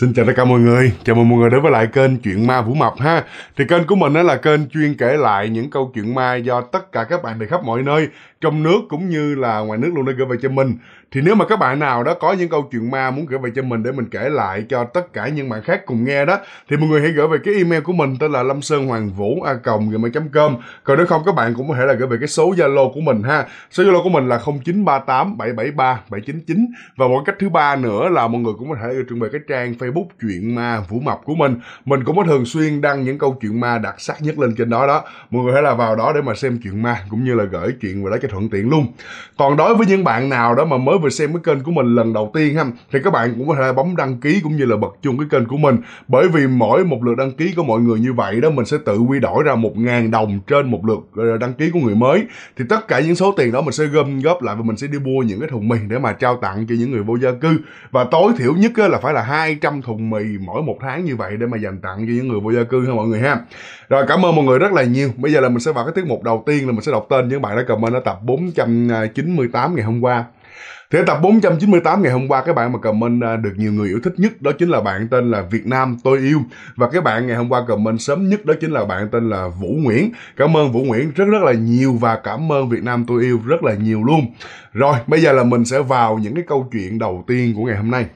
Xin chào tất cả mọi người, chào mừng mọi người đến với lại kênh Chuyện Ma Vũ Mập ha Thì kênh của mình đó là kênh chuyên kể lại những câu chuyện ma do tất cả các bạn từ khắp mọi nơi Trong nước cũng như là ngoài nước luôn đã gửi về cho mình thì nếu mà các bạn nào đó có những câu chuyện ma muốn gửi về cho mình để mình kể lại cho tất cả những bạn khác cùng nghe đó thì mọi người hãy gửi về cái email của mình tên là lâm sơn hoàng vũ a còng gmail com còn nếu không các bạn cũng có thể là gửi về cái số zalo của mình ha số zalo của mình là 0938 773 799 và một cách thứ ba nữa là mọi người cũng có thể gửi về cái trang facebook chuyện ma vũ mập của mình mình cũng có thường xuyên đăng những câu chuyện ma đặc sắc nhất lên trên đó đó mọi người hãy là vào đó để mà xem chuyện ma cũng như là gửi chuyện về đó cho thuận tiện luôn còn đối với những bạn nào đó mà mới mới vừa xem cái kênh của mình lần đầu tiên ha thì các bạn cũng có thể bấm đăng ký cũng như là bật chuông cái kênh của mình bởi vì mỗi một lượt đăng ký của mọi người như vậy đó mình sẽ tự quy đổi ra một ngàn đồng trên một lượt ờ, đăng ký của người mới thì tất cả những số tiền đó mình sẽ gom góp lại và mình sẽ đi mua những cái thùng mì để mà trao tặng cho những người vô gia cư và tối thiểu nhất là phải là 200 thùng mì mỗi một tháng như vậy để mà dành tặng cho những người vô gia cư ha mọi người ha rồi cảm ơn mọi người rất là nhiều bây giờ là mình sẽ vào cái tiết mục đầu tiên là mình sẽ đọc tên những bạn đã comment ở tập 498 à, ngày hôm qua Thế tập 498 ngày hôm qua các bạn mà comment à, được nhiều người yêu thích nhất đó chính là bạn tên là Việt Nam tôi yêu và cái bạn ngày hôm qua comment sớm nhất đó chính là bạn tên là Vũ Nguyễn. Cảm ơn Vũ Nguyễn rất rất là nhiều và cảm ơn Việt Nam tôi yêu rất là nhiều luôn. Rồi, bây giờ là mình sẽ vào những cái câu chuyện đầu tiên của ngày hôm nay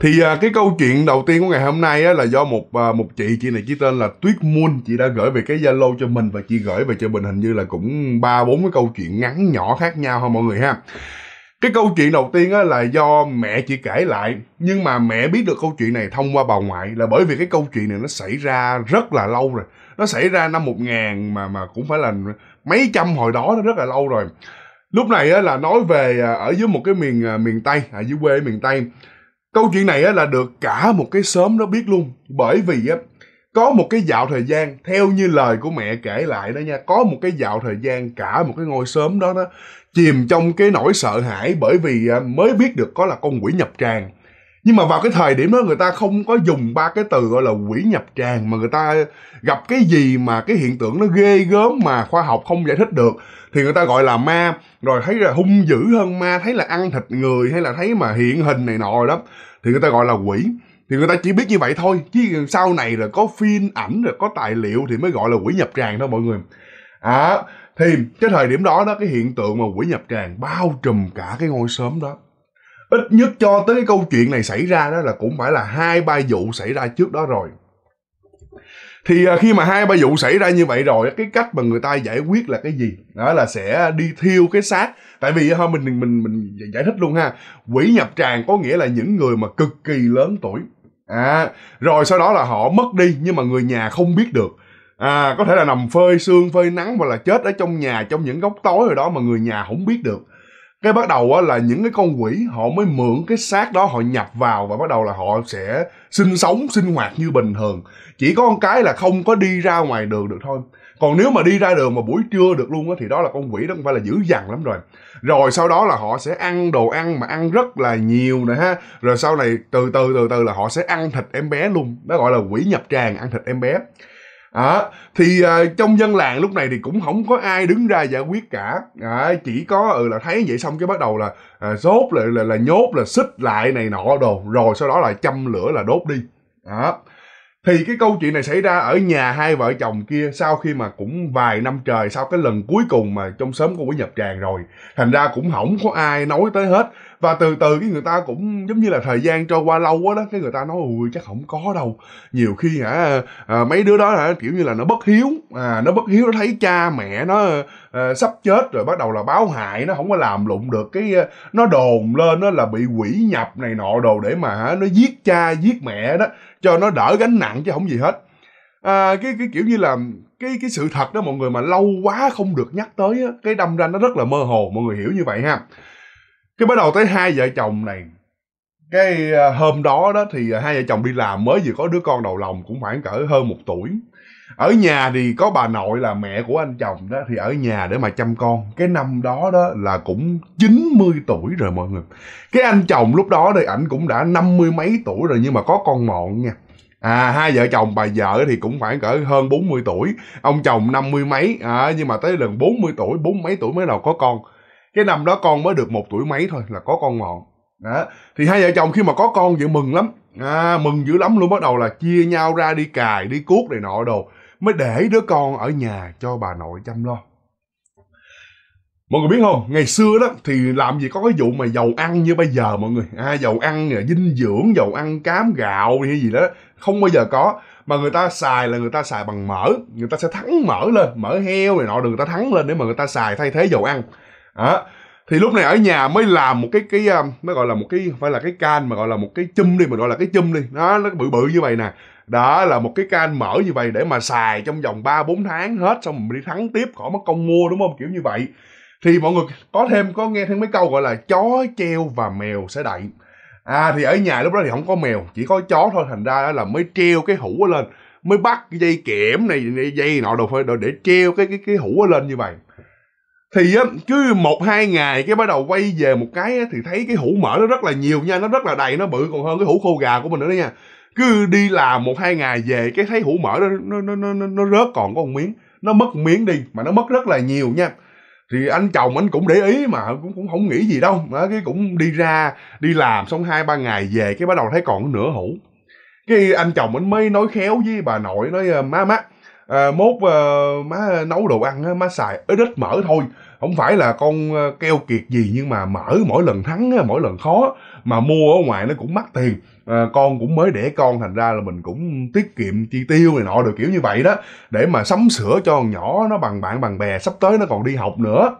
thì à, cái câu chuyện đầu tiên của ngày hôm nay á, là do một à, một chị chị này chỉ tên là Tuyết Moon chị đã gửi về cái Zalo cho mình và chị gửi về cho mình hình như là cũng ba bốn cái câu chuyện ngắn nhỏ khác nhau ha mọi người ha cái câu chuyện đầu tiên á, là do mẹ chị kể lại nhưng mà mẹ biết được câu chuyện này thông qua bà ngoại là bởi vì cái câu chuyện này nó xảy ra rất là lâu rồi nó xảy ra năm 1000 mà mà cũng phải là mấy trăm hồi đó nó rất là lâu rồi lúc này á, là nói về à, ở dưới một cái miền à, miền tây ở à, dưới quê miền tây câu chuyện này á, là được cả một cái xóm nó biết luôn bởi vì á, có một cái dạo thời gian theo như lời của mẹ kể lại đó nha có một cái dạo thời gian cả một cái ngôi xóm đó nó chìm trong cái nỗi sợ hãi bởi vì à, mới biết được có là con quỷ nhập tràng nhưng mà vào cái thời điểm đó người ta không có dùng ba cái từ gọi là quỷ nhập tràng mà người ta gặp cái gì mà cái hiện tượng nó ghê gớm mà khoa học không giải thích được thì người ta gọi là ma rồi thấy là hung dữ hơn ma thấy là ăn thịt người hay là thấy mà hiện hình này nọ rồi đó thì người ta gọi là quỷ thì người ta chỉ biết như vậy thôi chứ sau này là có phim ảnh rồi có tài liệu thì mới gọi là quỷ nhập tràng đó mọi người à thì cái thời điểm đó đó cái hiện tượng mà quỷ nhập tràng bao trùm cả cái ngôi xóm đó ít nhất cho tới cái câu chuyện này xảy ra đó là cũng phải là hai ba vụ xảy ra trước đó rồi thì à, khi mà hai ba vụ xảy ra như vậy rồi cái cách mà người ta giải quyết là cái gì đó là sẽ đi thiêu cái xác tại vì thôi mình mình mình giải thích luôn ha quỷ nhập tràng có nghĩa là những người mà cực kỳ lớn tuổi à rồi sau đó là họ mất đi nhưng mà người nhà không biết được à có thể là nằm phơi xương phơi nắng hoặc là chết ở trong nhà trong những góc tối rồi đó mà người nhà không biết được cái bắt đầu á là những cái con quỷ họ mới mượn cái xác đó họ nhập vào và bắt đầu là họ sẽ sinh sống sinh hoạt như bình thường chỉ có một cái là không có đi ra ngoài đường được thôi còn nếu mà đi ra đường mà buổi trưa được luôn á thì đó là con quỷ đó cũng phải là dữ dằn lắm rồi rồi sau đó là họ sẽ ăn đồ ăn mà ăn rất là nhiều nữa ha rồi sau này từ từ từ từ là họ sẽ ăn thịt em bé luôn đó gọi là quỷ nhập tràng ăn thịt em bé À, thì à, trong dân làng lúc này thì cũng không có ai đứng ra giải quyết cả à, chỉ có ừ là thấy vậy xong cái bắt đầu là à, sốt là, là là nhốt là xích lại này nọ đồ rồi sau đó là châm lửa là đốt đi à, thì cái câu chuyện này xảy ra ở nhà hai vợ chồng kia sau khi mà cũng vài năm trời sau cái lần cuối cùng mà trong sớm của quỷ nhập tràng rồi thành ra cũng không có ai nói tới hết và từ từ cái người ta cũng giống như là thời gian trôi qua lâu quá đó cái người ta nói ui chắc không có đâu nhiều khi hả à, mấy đứa đó hả kiểu như là nó bất hiếu à nó bất hiếu nó thấy cha mẹ nó à, sắp chết rồi bắt đầu là báo hại nó không có làm lụng được cái à, nó đồn lên nó là bị quỷ nhập này nọ đồ để mà hả nó giết cha giết mẹ đó cho nó đỡ gánh nặng chứ không gì hết à, cái cái kiểu như là cái cái sự thật đó mọi người mà lâu quá không được nhắc tới á, cái đâm ra nó rất là mơ hồ mọi người hiểu như vậy ha cái bắt đầu tới hai vợ chồng này cái ờ, hôm đó đó thì ờ, hai vợ chồng đi làm mới vừa có đứa con đầu lòng cũng khoảng cỡ hơn một tuổi ở nhà thì có bà nội là mẹ của anh chồng đó thì ở nhà để mà chăm con cái năm đó đó là cũng 90 tuổi rồi mọi người cái anh chồng lúc đó thì ảnh cũng đã năm mươi mấy tuổi rồi nhưng mà có con mọn nha à hai vợ chồng bà vợ thì cũng khoảng cỡ hơn 40 tuổi ông chồng năm mươi mấy à, nhưng mà tới gần 40 tuổi bốn mấy tuổi mới đầu có con cái năm đó con mới được một tuổi mấy thôi là có con ngọn đó thì hai vợ chồng khi mà có con vậy mừng lắm à, mừng dữ lắm luôn bắt đầu là chia nhau ra đi cài đi cuốc này nọ đồ mới để đứa con ở nhà cho bà nội chăm lo mọi người biết không ngày xưa đó thì làm gì có cái vụ mà dầu ăn như bây giờ mọi người à, dầu ăn dinh dưỡng dầu ăn cám gạo hay gì đó không bao giờ có mà người ta xài là người ta xài bằng mỡ người ta sẽ thắng mỡ lên mỡ heo này nọ được người ta thắng lên để mà người ta xài thay thế dầu ăn đó thì lúc này ở nhà mới làm một cái cái ờ, mới gọi là một cái phải là cái can mà gọi là một cái chum đi mà gọi là cái chum đi nó nó bự bự như vậy nè đó là một cái can mở như vậy để mà xài trong vòng 3 4 tháng hết xong mình đi thắng tiếp khỏi mất công mua đúng không kiểu như vậy thì mọi người có thêm có nghe thêm mấy câu gọi là chó treo và mèo sẽ đậy à thì ở nhà lúc đó thì không có mèo chỉ có chó thôi thành ra là mới treo cái hũ lên mới bắt cái dây kẽm này dây nọ đồ, đồ để treo cái cái cái hũ lên như vậy thì á cứ một hai ngày cái bắt đầu quay về một cái á, thì thấy cái hũ mỡ nó rất là nhiều nha nó rất là đầy nó bự còn hơn cái hũ khô gà của mình nữa đó nha cứ đi làm một hai ngày về cái thấy hũ mỡ nó nó nó nó, nó rớt còn có một miếng nó mất miếng đi mà nó mất rất là nhiều nha thì anh chồng anh cũng để ý mà cũng cũng không nghĩ gì đâu đó, cái cũng đi ra đi làm xong hai ba ngày về cái bắt đầu thấy còn nửa hũ cái anh chồng anh mới nói khéo với bà nội nói má má à, mốt à, má nấu đồ ăn má xài ít ít mỡ thôi không phải là con ờ, keo kiệt gì nhưng mà mở mỗi lần thắng mỗi lần khó mà mua ở ngoài nó cũng mắc tiền à, con cũng mới đẻ con thành ra là mình cũng tiết kiệm chi tiêu này nọ được kiểu như vậy đó để mà sắm sửa cho con nhỏ nó bằng bạn bằng bè sắp tới nó còn đi học nữa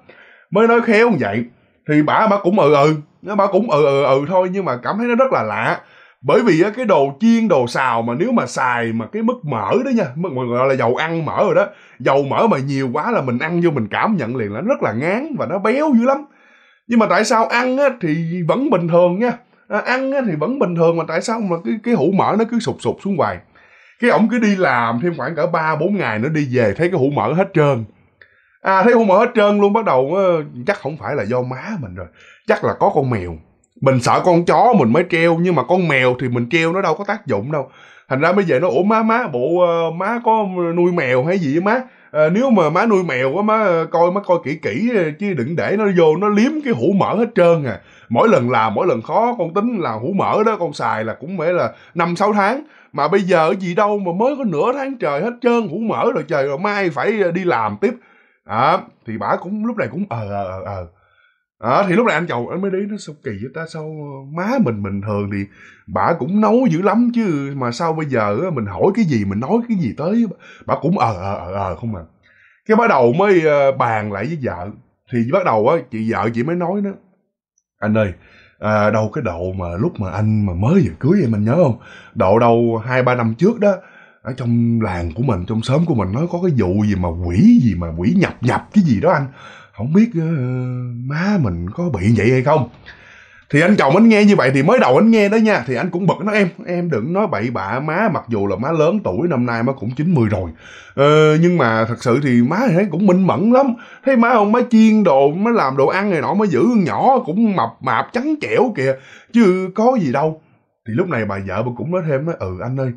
mới nói khéo như vậy thì bà bà cũng ừ ừ bà cũng ừ ừ ừ thôi nhưng mà cảm thấy nó rất là lạ bởi vì á, cái đồ chiên đồ xào mà nếu mà xài mà cái mức mỡ đó nha mọi người gọi là dầu ăn mỡ rồi đó dầu mỡ mà nhiều quá là mình ăn vô mình cảm nhận liền là rất là ngán và nó béo dữ lắm nhưng mà tại sao ăn á, thì vẫn bình thường nha à, ăn á, thì vẫn bình thường mà tại sao mà cái cái hũ mỡ nó cứ sụp sụp xuống hoài cái ổng cứ đi làm thêm khoảng cả ba bốn ngày nữa đi về thấy cái hũ mỡ hết trơn à thấy hũ mỡ hết trơn luôn bắt đầu chắc không phải là do má mình rồi chắc là có con mèo mình sợ con chó mình mới treo nhưng mà con mèo thì mình treo nó đâu có tác dụng đâu thành ra mới về nó ủa má má bộ uh, má có nuôi mèo hay gì má à, nếu mà má nuôi mèo á má ờ, coi má coi kỹ kỹ chứ đừng để nó vô nó liếm cái hũ mỡ hết trơn à mỗi lần làm mỗi lần khó con tính là hũ mỡ đó con xài là cũng phải là năm sáu tháng mà bây giờ cái gì đâu mà mới có nửa tháng trời hết trơn hũ mỡ rồi trời rồi mai phải đi làm tiếp à, thì bà cũng lúc này cũng ờ ờ ờ à, thì lúc này anh chồng anh mới đi nó sao kỳ vậy ta sao má mình bình thường thì bà cũng nấu dữ lắm chứ mà sao bây giờ mình hỏi cái gì mình nói cái gì tới bà cũng ờ ờ ờ ờ không à cái bắt đầu mới ờ, bàn lại với vợ thì bắt đầu á chị vợ chị mới nói nó anh ơi à, đâu cái độ mà lúc mà anh mà mới vừa cưới em anh nhớ không độ đâu hai ba năm trước đó ở trong làng của mình trong xóm của mình nó có cái vụ gì mà quỷ gì mà quỷ nhập nhập cái gì đó anh không biết uh, má mình có bị vậy hay không thì anh chồng anh nghe như vậy thì mới đầu anh nghe đó nha thì anh cũng bực nó em em đừng nói bậy bạ má mặc dù là má lớn tuổi năm nay má cũng chín mươi rồi ờ, nhưng mà thật sự thì má thấy cũng minh mẫn lắm thấy má không má chiên đồ má làm đồ ăn này nọ má giữ nhỏ cũng mập mạp trắng trẻo kìa chứ có gì đâu thì lúc này bà vợ bà cũng nói thêm nói ừ anh ơi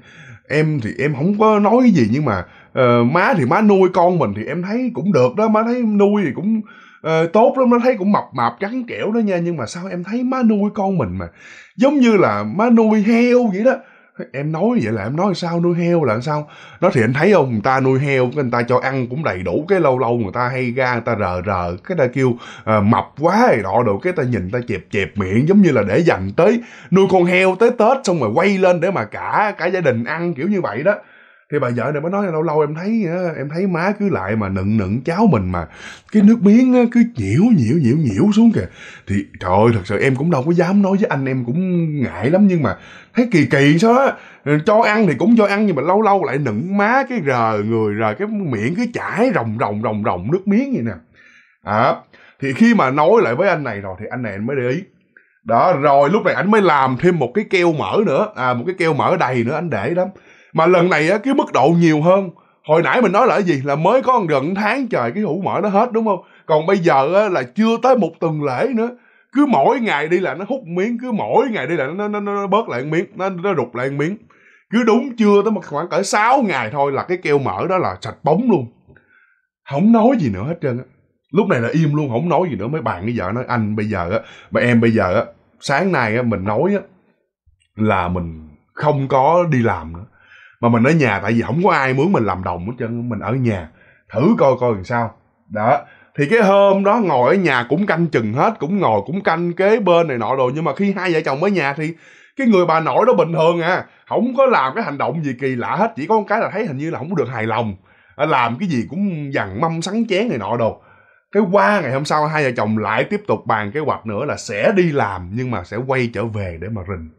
em thì em không có nói gì nhưng mà Ờ, má thì má nuôi con mình thì em thấy cũng được đó má thấy nuôi thì cũng uh, tốt lắm nó thấy cũng mập mạp trắng kẹo đó nha nhưng mà sao em thấy má nuôi con mình mà giống như là má nuôi heo vậy đó em nói vậy là em nói sao nuôi heo là sao nó thì anh thấy không người ta nuôi heo người ta cho ăn cũng đầy đủ cái lâu lâu người ta hay ra người ta rờ rờ cái ta kêu à, mập quá rồi đó đồ cái ta nhìn ta chẹp chẹp miệng giống như là để dành tới nuôi con heo tới tết xong rồi quay lên để mà cả cả gia đình ăn kiểu như vậy đó thì bà vợ này mới nói lâu lâu em thấy em thấy má cứ lại mà nựng nựng cháu mình mà cái nước miếng cứ nhiễu nhiễu nhiễu nhiễu xuống kìa thì trời ơi thật sự em cũng đâu có dám nói với anh em cũng ngại lắm nhưng mà thấy kỳ kỳ sao á cho ăn thì cũng cho ăn nhưng mà lâu lâu lại nựng má cái rờ người rờ cái miệng cứ chảy rồng rồng rồng rồng nước miếng vậy nè à, thì khi mà nói lại với anh này rồi thì anh này mới để ý đó rồi lúc này anh mới làm thêm một cái keo mỡ nữa à một cái keo mỡ đầy nữa anh để lắm mà lần này á cái mức độ nhiều hơn hồi nãy mình nói là cái gì là mới có gần tháng trời cái hũ mỡ nó hết đúng không còn bây giờ á, là chưa tới một tuần lễ nữa cứ mỗi ngày đi là nó hút miếng cứ mỗi ngày đi là nó nó, nó nó bớt lại miếng nó nó đục lại miếng cứ đúng chưa tới một khoảng cỡ 6 ngày thôi là cái keo mỡ đó là sạch bóng luôn không nói gì nữa hết trơn á lúc này là im luôn không nói gì nữa mấy bạn bây giờ nói anh bây giờ á mà em bây giờ á sáng nay á mình nói á là mình không có đi làm nữa mà mình ở nhà tại vì không có ai mướn mình làm đồng hết trơn mình ở nhà thử coi coi làm sao đó thì cái hôm đó ngồi ở nhà cũng canh chừng hết cũng ngồi cũng canh kế bên này nọ rồi nhưng mà khi hai vợ chồng ở nhà thì cái người bà nội đó bình thường à không có làm cái hành động gì kỳ lạ hết chỉ có một cái là thấy hình như là không được hài lòng à, làm cái gì cũng dằn mâm sắn chén này nọ đồ cái qua ngày hôm sau hai vợ chồng lại tiếp tục bàn kế hoạch nữa là sẽ đi làm nhưng mà sẽ quay trở về để mà rình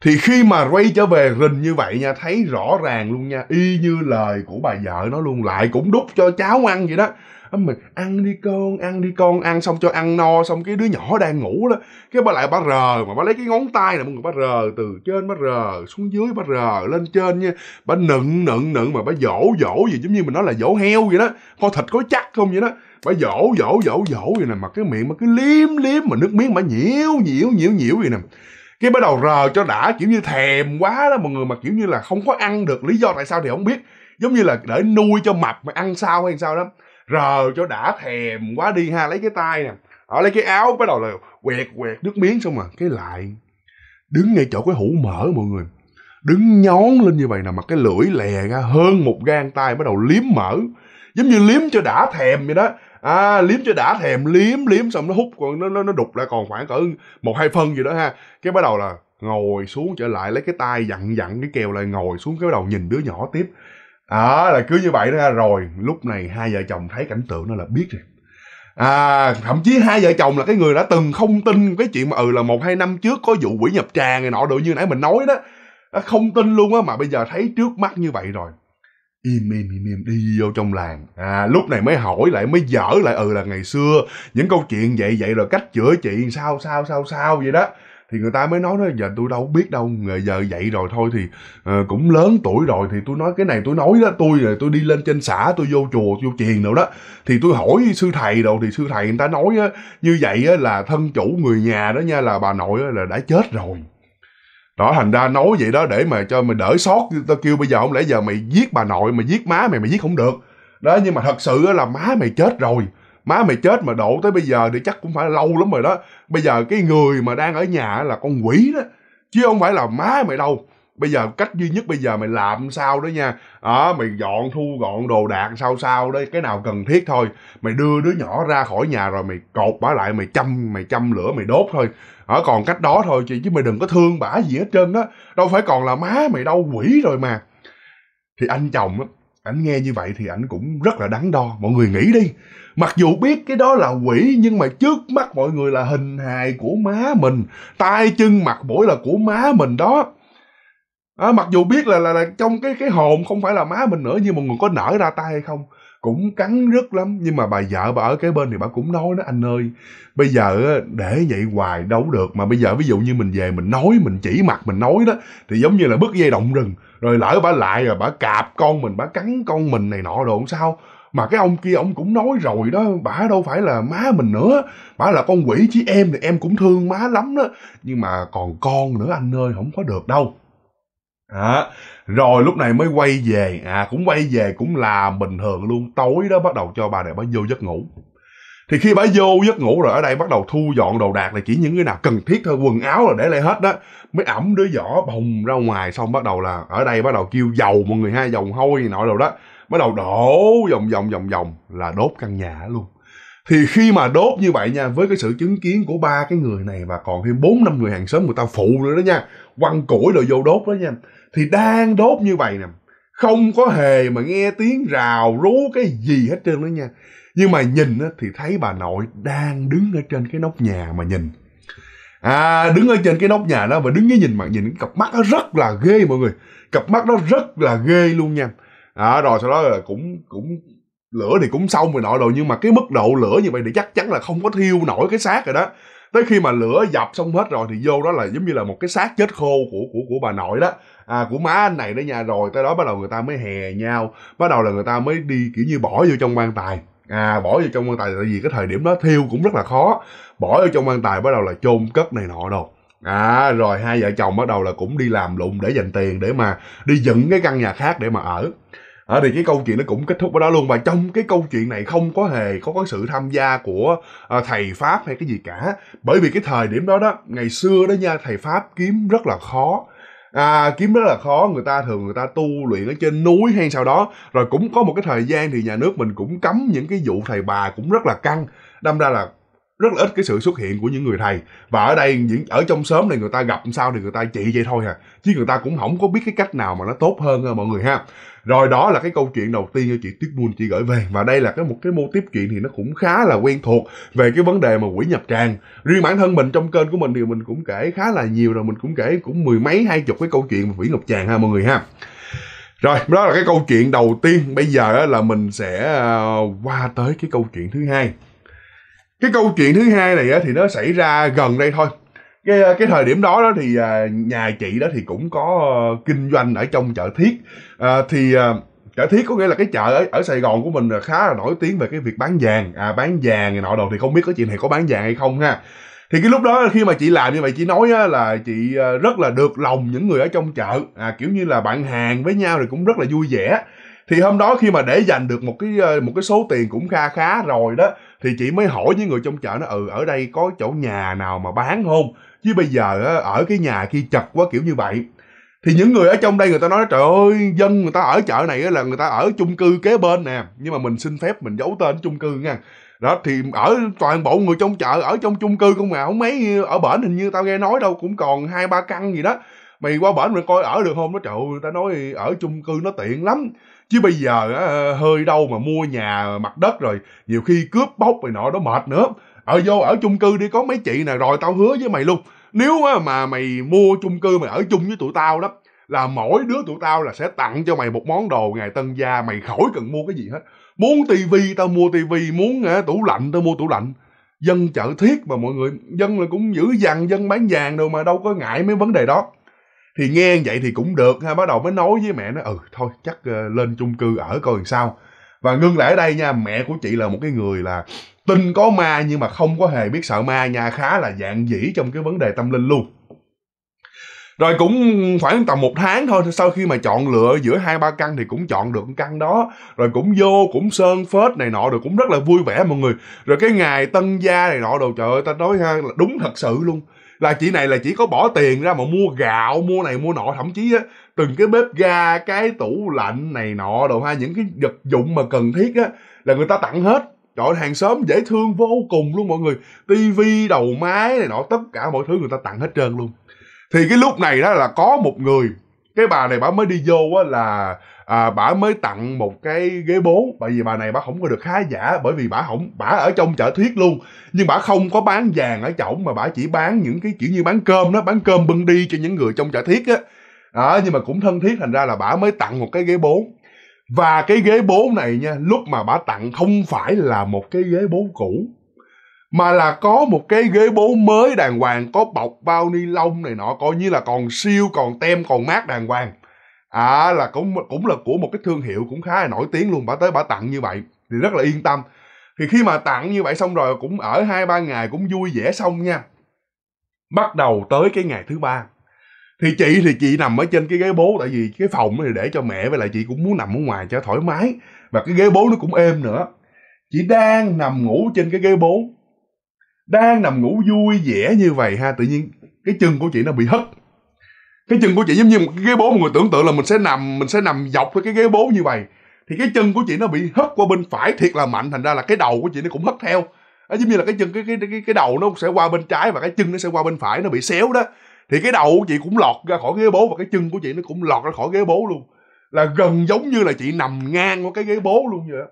thì khi mà quay trở về rình như vậy nha thấy rõ ràng luôn nha y như lời của bà vợ nó luôn lại cũng đút cho cháu ăn vậy đó mình ăn đi con ăn đi con ăn xong cho ăn no xong cái đứa nhỏ đang ngủ đó cái bà lại bà rờ mà bà lấy cái ngón tay này mọi người bà rờ từ trên bà rờ xuống dưới bà rờ lên trên nha bà nựng nựng nựng mà bà dỗ dỗ gì giống như mình nói là dỗ heo vậy đó kho thịt có chắc không vậy đó bà dỗ dỗ dỗ dỗ vậy nè mà cái miệng mà cứ liếm liếm mà nước miếng mà nhiễu nhiễu nhiễu nhiễu vậy nè cái bắt đầu rờ cho đã kiểu như thèm quá đó mọi người mà kiểu như là không có ăn được lý do tại sao thì không biết giống như là để nuôi cho mập mà ăn sao hay sao đó rờ cho đã thèm quá đi ha lấy cái tay nè ở lấy cái áo bắt đầu là quẹt quẹt nước miếng xong mà cái lại đứng ngay chỗ cái hũ mở mọi người đứng nhón lên như vậy nè mà cái lưỡi lè ra hơn một gang tay bắt đầu liếm mở giống như liếm cho đã thèm vậy đó à, liếm cho đã thèm liếm liếm xong nó hút còn nó nó nó đục lại còn khoảng cỡ một hai phân gì đó ha cái bắt đầu là ngồi xuống trở lại lấy cái tay dặn dặn cái kèo lại ngồi xuống cái bắt đầu nhìn đứa nhỏ tiếp à, là cứ như vậy đó ha. rồi lúc này hai vợ chồng thấy cảnh tượng nó là biết rồi à thậm chí hai vợ chồng là cái người đã từng không tin cái chuyện mà ừ là một hai năm trước có vụ quỷ nhập tràng này nọ được như nãy mình nói đó không tin luôn á mà bây giờ thấy trước mắt như vậy rồi im im im im đi vô trong làng à lúc này mới hỏi lại mới dở lại ừ là ngày xưa những câu chuyện vậy vậy rồi cách chữa trị sao sao sao sao vậy đó thì người ta mới nói đó giờ tôi đâu biết đâu giờ giờ vậy rồi thôi thì uh, cũng lớn tuổi rồi thì tôi nói cái này tôi nói đó tôi rồi ờ, tôi đi lên trên xã tôi vô chùa vô chiền đâu đó thì tôi hỏi sư thầy đâu thì sư thầy người ta nói á, như vậy á, là thân chủ người nhà đó nha là bà nội là đã chết rồi đó thành ra nói vậy đó để mà cho mày đỡ sót tao kêu bây giờ không lẽ giờ mày giết bà nội mày giết má mày mày giết không được đó nhưng mà thật sự là má mày chết rồi má mày chết mà đổ tới bây giờ thì chắc cũng phải lâu lắm rồi đó bây giờ cái người mà đang ở nhà là con quỷ đó chứ không phải là má mày đâu bây giờ cách duy nhất bây giờ mày làm sao đó nha đó mày dọn thu gọn đồ đạc sao sao đấy cái nào cần thiết thôi mày đưa đứa nhỏ ra khỏi nhà rồi mày cột bả lại mày châm mày châm lửa mày đốt thôi ở còn cách đó thôi chị chứ mày đừng có thương bả gì hết trơn đó đâu phải còn là má mày đâu quỷ rồi mà thì anh chồng á ảnh nghe như vậy thì ảnh cũng rất là đắn đo mọi người nghĩ đi mặc dù biết cái đó là quỷ nhưng mà trước mắt mọi người là hình hài của má mình tay chân mặt mũi là của má mình đó à, mặc dù biết là, là là trong cái cái hồn không phải là má mình nữa nhưng mà người có nở ra tay hay không cũng cắn rất lắm nhưng mà bà vợ bà ở cái bên thì bà cũng nói đó anh ơi bây giờ để vậy hoài đâu được mà bây giờ ví dụ như mình về mình nói mình chỉ mặt mình nói đó thì giống như là bứt dây động rừng rồi lỡ bà lại rồi bà cạp con mình bà cắn con mình này nọ đồ sao mà cái ông kia ông cũng nói rồi đó bà đâu phải là má mình nữa bà là con quỷ chứ em thì em cũng thương má lắm đó nhưng mà còn con nữa anh ơi không có được đâu à rồi lúc này mới quay về à cũng quay về cũng làm bình thường luôn tối đó bắt đầu cho bà này bà vô giấc ngủ thì khi bà vô giấc ngủ rồi ở đây bắt đầu thu dọn đồ đạc là chỉ những cái nào cần thiết thôi quần áo là để lại hết đó mới ẩm đứa giỏ bồng ra ngoài xong bắt đầu là ở đây bắt đầu kêu dầu mọi người ha dầu hôi nọ đồ đó bắt đầu đổ vòng vòng vòng vòng là đốt căn nhà luôn thì khi mà đốt như vậy nha với cái sự chứng kiến của ba cái người này và còn thêm bốn năm người hàng xóm người ta phụ nữa đó nha quăng củi rồi vô đốt đó nha thì đang đốt như vậy nè không có hề mà nghe tiếng rào rú cái gì hết trơn đó nha nhưng mà nhìn thì thấy bà nội đang đứng ở trên cái nóc nhà mà nhìn à đứng ở trên cái nóc nhà đó và đứng cái nhìn mà nhìn cặp mắt nó rất là ghê mọi người cặp mắt nó rất là ghê luôn nha à, rồi sau đó là cũng cũng lửa thì cũng xong rồi nội rồi nhưng mà cái mức độ lửa như vậy thì chắc chắn là không có thiêu nổi cái xác rồi đó tới khi mà lửa dập xong hết rồi thì vô đó là giống như là một cái xác chết khô của của của bà nội đó à, của má anh này đó nha rồi tới đó bắt đầu người ta mới hè nhau bắt đầu là người ta mới đi kiểu như bỏ vô trong quan tài à bỏ vô trong quan tài tại vì cái thời điểm đó thiêu cũng rất là khó bỏ vô trong quan tài bắt đầu là chôn cất này nọ đâu à rồi hai vợ chồng bắt đầu là cũng đi làm lụng để dành tiền để mà đi dựng cái căn nhà khác để mà ở ở thì cái câu chuyện nó cũng kết thúc ở đó luôn và trong cái câu chuyện này không có hề có cái sự tham gia của à, thầy pháp hay cái gì cả bởi vì cái thời điểm đó đó ngày xưa đó nha thầy pháp kiếm rất là khó à, kiếm rất là khó người ta thường người ta tu luyện ở trên núi hay sau đó rồi cũng có một cái thời gian thì nhà nước mình cũng cấm những cái vụ thầy bà cũng rất là căng đâm ra là rất là ít cái sự xuất hiện của những người thầy và ở đây những ở trong sớm này người ta gặp sao thì người ta chỉ vậy thôi à chứ người ta cũng không có biết cái cách nào mà nó tốt hơn à, mọi người ha rồi đó là cái câu chuyện đầu tiên cho ờ, chị Tuyết Bull chị gửi về và đây là cái một cái mô tiếp chuyện thì nó cũng khá là quen thuộc về cái vấn đề mà quỷ nhập tràng riêng bản thân mình trong kênh của mình thì mình cũng kể khá là nhiều rồi mình cũng kể cũng mười mấy hai chục cái câu chuyện về quỷ ngọc tràng ha mọi người ha rồi đó là cái câu chuyện đầu tiên bây giờ là mình sẽ ờ, qua tới cái câu chuyện thứ hai cái câu chuyện thứ hai này thì nó xảy ra gần đây thôi cái cái thời điểm đó đó thì à, nhà chị đó thì cũng có ờ, kinh doanh ở trong chợ thiết à, thì à, chợ thiết có nghĩa là cái chợ ở, ở sài gòn của mình khá là nổi tiếng về cái việc bán vàng à bán vàng này nọ đồ thì không biết có chuyện này có bán vàng hay không ha thì cái lúc đó khi mà chị làm như vậy chị nói á, là chị ờ, rất là được lòng những người ở trong chợ à, kiểu như là bạn hàng với nhau thì cũng rất là vui vẻ thì hôm đó khi mà để dành được một cái ờ, một cái số tiền cũng kha khá rồi đó thì chị mới hỏi với người trong chợ nó ừ ở đây có chỗ nhà nào mà bán không chứ bây giờ ở cái nhà kia chật quá kiểu như vậy thì những người ở trong đây người ta nói trời ơi dân người ta ở chợ này là người ta ở chung cư kế bên nè nhưng mà mình xin phép mình giấu tên chung cư nha đó thì ở toàn bộ người trong chợ ở trong chung cư không mà không mấy ở bển hình như tao nghe nói đâu cũng còn hai ba căn gì đó mày qua bển mày coi ở được không đó trời ơi ta nói ở chung cư nó tiện lắm chứ bây giờ á, hơi đâu mà mua nhà mặt đất rồi nhiều khi cướp bóc rồi nọ đó mệt nữa ở vô ở chung cư đi có mấy chị nè rồi tao hứa với mày luôn nếu á, mà mày mua chung cư mày ở chung với tụi tao đó là mỗi đứa tụi tao là sẽ tặng cho mày một món đồ ngày tân gia mày khỏi cần mua cái gì hết muốn tivi tao mua tivi muốn uh, tủ lạnh tao mua tủ lạnh dân chợ thiết mà mọi người dân là cũng giữ dằn dân bán vàng đâu mà đâu có ngại mấy vấn đề đó thì nghe vậy thì cũng được ha bắt đầu mới nói với mẹ nó ừ thôi chắc uh, lên chung cư ở coi làm sao và ngưng lại ở đây nha mẹ của chị là một cái người là tin có ma nhưng mà không có hề biết sợ ma nha khá là dạng dĩ trong cái vấn đề tâm linh luôn rồi cũng khoảng tầm một tháng thôi sau khi mà chọn lựa giữa hai ba căn thì cũng chọn được căn đó rồi cũng vô cũng sơn phết này nọ rồi cũng rất là vui vẻ mọi người rồi cái ngày tân gia này nọ đồ trời ơi ta nói ha là đúng thật sự luôn là chị này là chỉ có bỏ tiền ra mà mua gạo mua này mua nọ thậm chí á từng cái bếp ga cái tủ lạnh này nọ đồ ha những cái vật dụng mà cần thiết á là người ta tặng hết trời hàng xóm dễ thương vô cùng luôn mọi người tivi đầu máy này nọ tất cả mọi thứ người ta tặng hết trơn luôn thì cái lúc này đó là có một người cái bà này bà mới đi vô á là à, bà mới tặng một cái ghế bốn, bởi vì bà này bà không có được khá giả bởi vì bà không bà ở trong chợ thuyết luôn nhưng bà không có bán vàng ở chổng mà bà chỉ bán những cái kiểu như bán cơm đó bán cơm bưng đi cho những người trong chợ thiết á đó, nhưng mà cũng thân thiết thành ra là bà mới tặng một cái ghế bốn và cái ghế bốn này nha lúc mà bà tặng không phải là một cái ghế bốn cũ mà là có một cái ghế bố mới đàng hoàng có bọc bao ni lông này nọ coi như là còn siêu còn tem còn mát đàng hoàng à là cũng cũng là của một cái thương hiệu cũng khá là nổi tiếng luôn bà tới bà tặng như vậy thì rất là yên tâm thì khi mà tặng như vậy xong rồi cũng ở hai ba ngày cũng vui vẻ xong nha bắt đầu tới cái ngày thứ ba thì chị thì chị nằm ở trên cái ghế bố tại vì cái phòng thì để cho mẹ với lại chị cũng muốn nằm ở ngoài cho thoải mái và cái ghế bố nó cũng êm nữa chị đang nằm ngủ trên cái ghế bố đang nằm ngủ vui vẻ như vậy ha tự nhiên cái chân của chị nó bị hất cái chân của chị giống như một cái ghế bố mọi người tưởng tượng là mình sẽ nằm mình sẽ nằm dọc với cái ghế bố như vậy thì cái chân của chị nó bị hất qua bên phải thiệt là mạnh thành ra là cái đầu của chị nó cũng hất theo à, giống như là cái chân cái, cái cái cái đầu nó sẽ qua bên trái và cái chân nó sẽ qua bên phải nó bị xéo đó thì cái đầu của chị cũng lọt ra khỏi ghế bố và cái chân của chị nó cũng lọt ra khỏi ghế bố luôn là gần giống như là chị nằm ngang qua cái ghế bố luôn vậy đó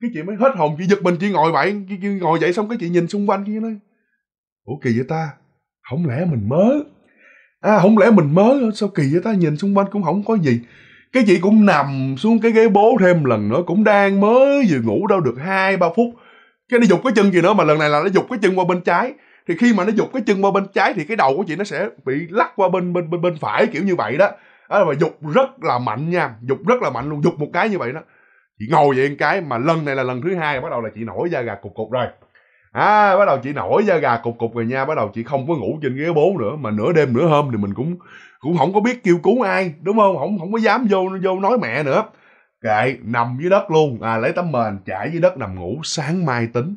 cái chị mới hết hồn chị giật mình chị ngồi vậy chị, ngồi dậy xong cái chị nhìn xung quanh kia nói ủa kỳ vậy ta không lẽ mình mới, à không lẽ mình mới sao kỳ vậy ta nhìn xung quanh cũng không có gì cái chị cũng nằm xuống cái ghế bố thêm lần nữa cũng đang mới vừa ngủ đâu được hai ba phút cái nó giục cái chân gì nữa mà lần này là nó giục cái chân qua bên trái thì khi mà nó giục cái chân qua bên trái thì cái đầu của chị nó sẽ bị lắc qua bên bên bên bên phải kiểu như vậy đó đó là dục rất là mạnh nha giục rất là mạnh luôn giục một cái như vậy đó chị ngồi vậy một cái mà lần này là lần thứ hai bắt đầu là chị nổi da gà cục cục rồi à bắt đầu chị nổi da gà cục cục rồi nha bắt đầu chị không có ngủ trên ghế bố nữa mà nửa đêm nửa hôm thì mình cũng cũng không có biết kêu cứu ai đúng không không không có dám vô vô nói mẹ nữa kệ nằm dưới đất luôn à lấy tấm mền trải dưới đất nằm ngủ sáng mai tính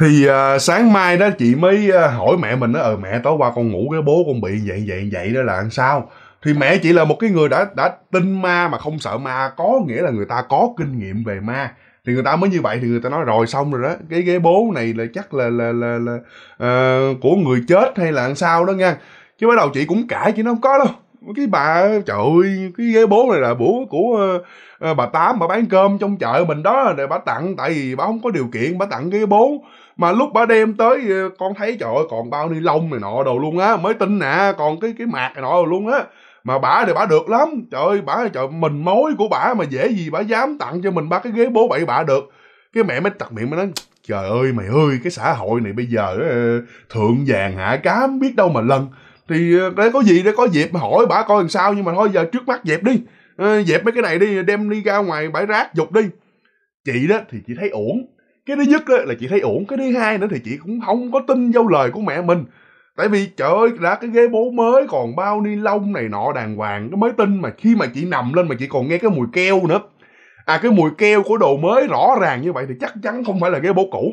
thì à, sáng mai đó chị mới à, hỏi mẹ mình đó ờ mẹ tối qua con ngủ cái bố con bị vậy vậy vậy đó là làm sao thì mẹ chỉ là một cái người đã đã tin ma mà không sợ ma có nghĩa là người ta có kinh nghiệm về ma thì người ta mới như vậy thì người ta nói rồi xong rồi đó cái ghế bố này là chắc là là là, là uh, của người chết hay là sao đó nha chứ bắt đầu chị cũng cãi chị nó không có đâu cái bà trời ơi cái ghế bố này là bố của uh, bà tám bà bán cơm trong chợ mình đó để bà tặng tại vì bà không có điều kiện bà tặng ghế bố mà lúc bà đem tới con thấy trời ơi còn bao ni lông này nọ đồ luôn á mới tin nè còn cái cái mạc này nọ đồ luôn á mà bả thì bả được lắm trời ơi bả trời mình mối của bả mà dễ gì bả dám tặng cho mình ba cái ghế bố bậy bả được cái mẹ mới tặc miệng mới nói trời ơi mày ơi cái xã hội này bây giờ ờ, thượng vàng hạ cám biết đâu mà lần thì ờ, để có gì để có dịp hỏi bả coi làm sao nhưng mà thôi giờ trước mắt dẹp đi ờ, dẹp mấy cái này đi đem đi ra ngoài bãi rác dục đi chị đó thì chị thấy ổn cái thứ nhất là chị thấy ổn cái thứ hai nữa thì chị cũng không có tin vô lời của mẹ mình tại vì trời ơi đã cái ghế bố mới còn bao ni lông này nọ đàng hoàng cái mới tin mà khi mà chị nằm lên mà chị còn nghe cái mùi keo nữa à cái mùi keo của đồ mới rõ ràng như vậy thì chắc chắn không phải là ghế bố cũ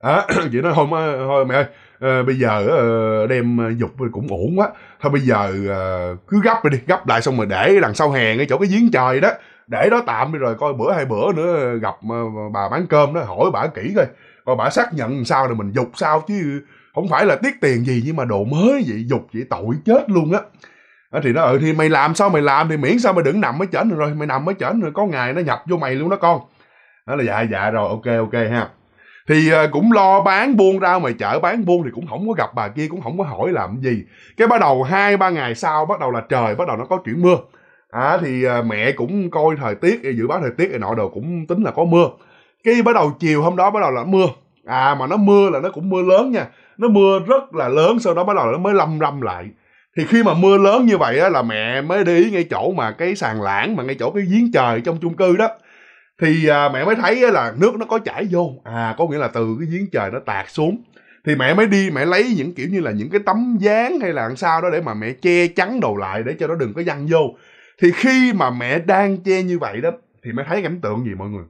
à, chị nói thôi, thôi mẹ ơi à, bây giờ à, đem ờ, dục cũng ổn quá thôi bây giờ à, cứ gấp rồi đi gấp lại xong rồi để đằng sau hè ngay chỗ cái giếng trời đó để đó tạm đi rồi coi bữa hai bữa nữa gặp bà bán cơm đó hỏi bà kỹ coi coi bà xác nhận sao rồi mình dục sao chứ không phải là tiếc tiền gì nhưng mà đồ mới vậy dục vậy tội chết luôn á thì nó ừ thì mày làm sao mày làm thì miễn sao mày đừng nằm ở chển rồi, rồi mày nằm ở chển rồi có ngày nó nhập vô mày luôn đó con đó là dạ dạ rồi ok ok ha thì ờ, cũng lo bán buôn ra ngoài chở bán buôn thì cũng không có gặp bà kia cũng không có hỏi làm gì cái bắt đầu hai ba ngày sau bắt đầu là trời bắt đầu nó có chuyển mưa à, thì ờ, mẹ cũng coi thời tiết dự báo thời tiết này nội đồ cũng tính là có mưa cái bắt đầu chiều hôm đó bắt đầu là mưa à mà nó mưa là nó cũng mưa lớn nha nó mưa rất là lớn sau đó bắt đầu nó mới lâm râm lại thì khi mà mưa lớn như vậy á, là mẹ mới để ý ngay chỗ mà cái sàn lãng mà ngay chỗ cái giếng trời trong chung cư đó thì à, mẹ mới thấy á, là nước nó có chảy vô à có nghĩa là từ cái giếng trời nó tạt xuống thì mẹ mới đi mẹ lấy những kiểu như là những cái tấm dáng hay là làm sao đó để mà mẹ che chắn đầu lại để cho nó đừng có văng vô thì khi mà mẹ đang che như vậy đó thì mẹ thấy cảnh tượng gì mọi người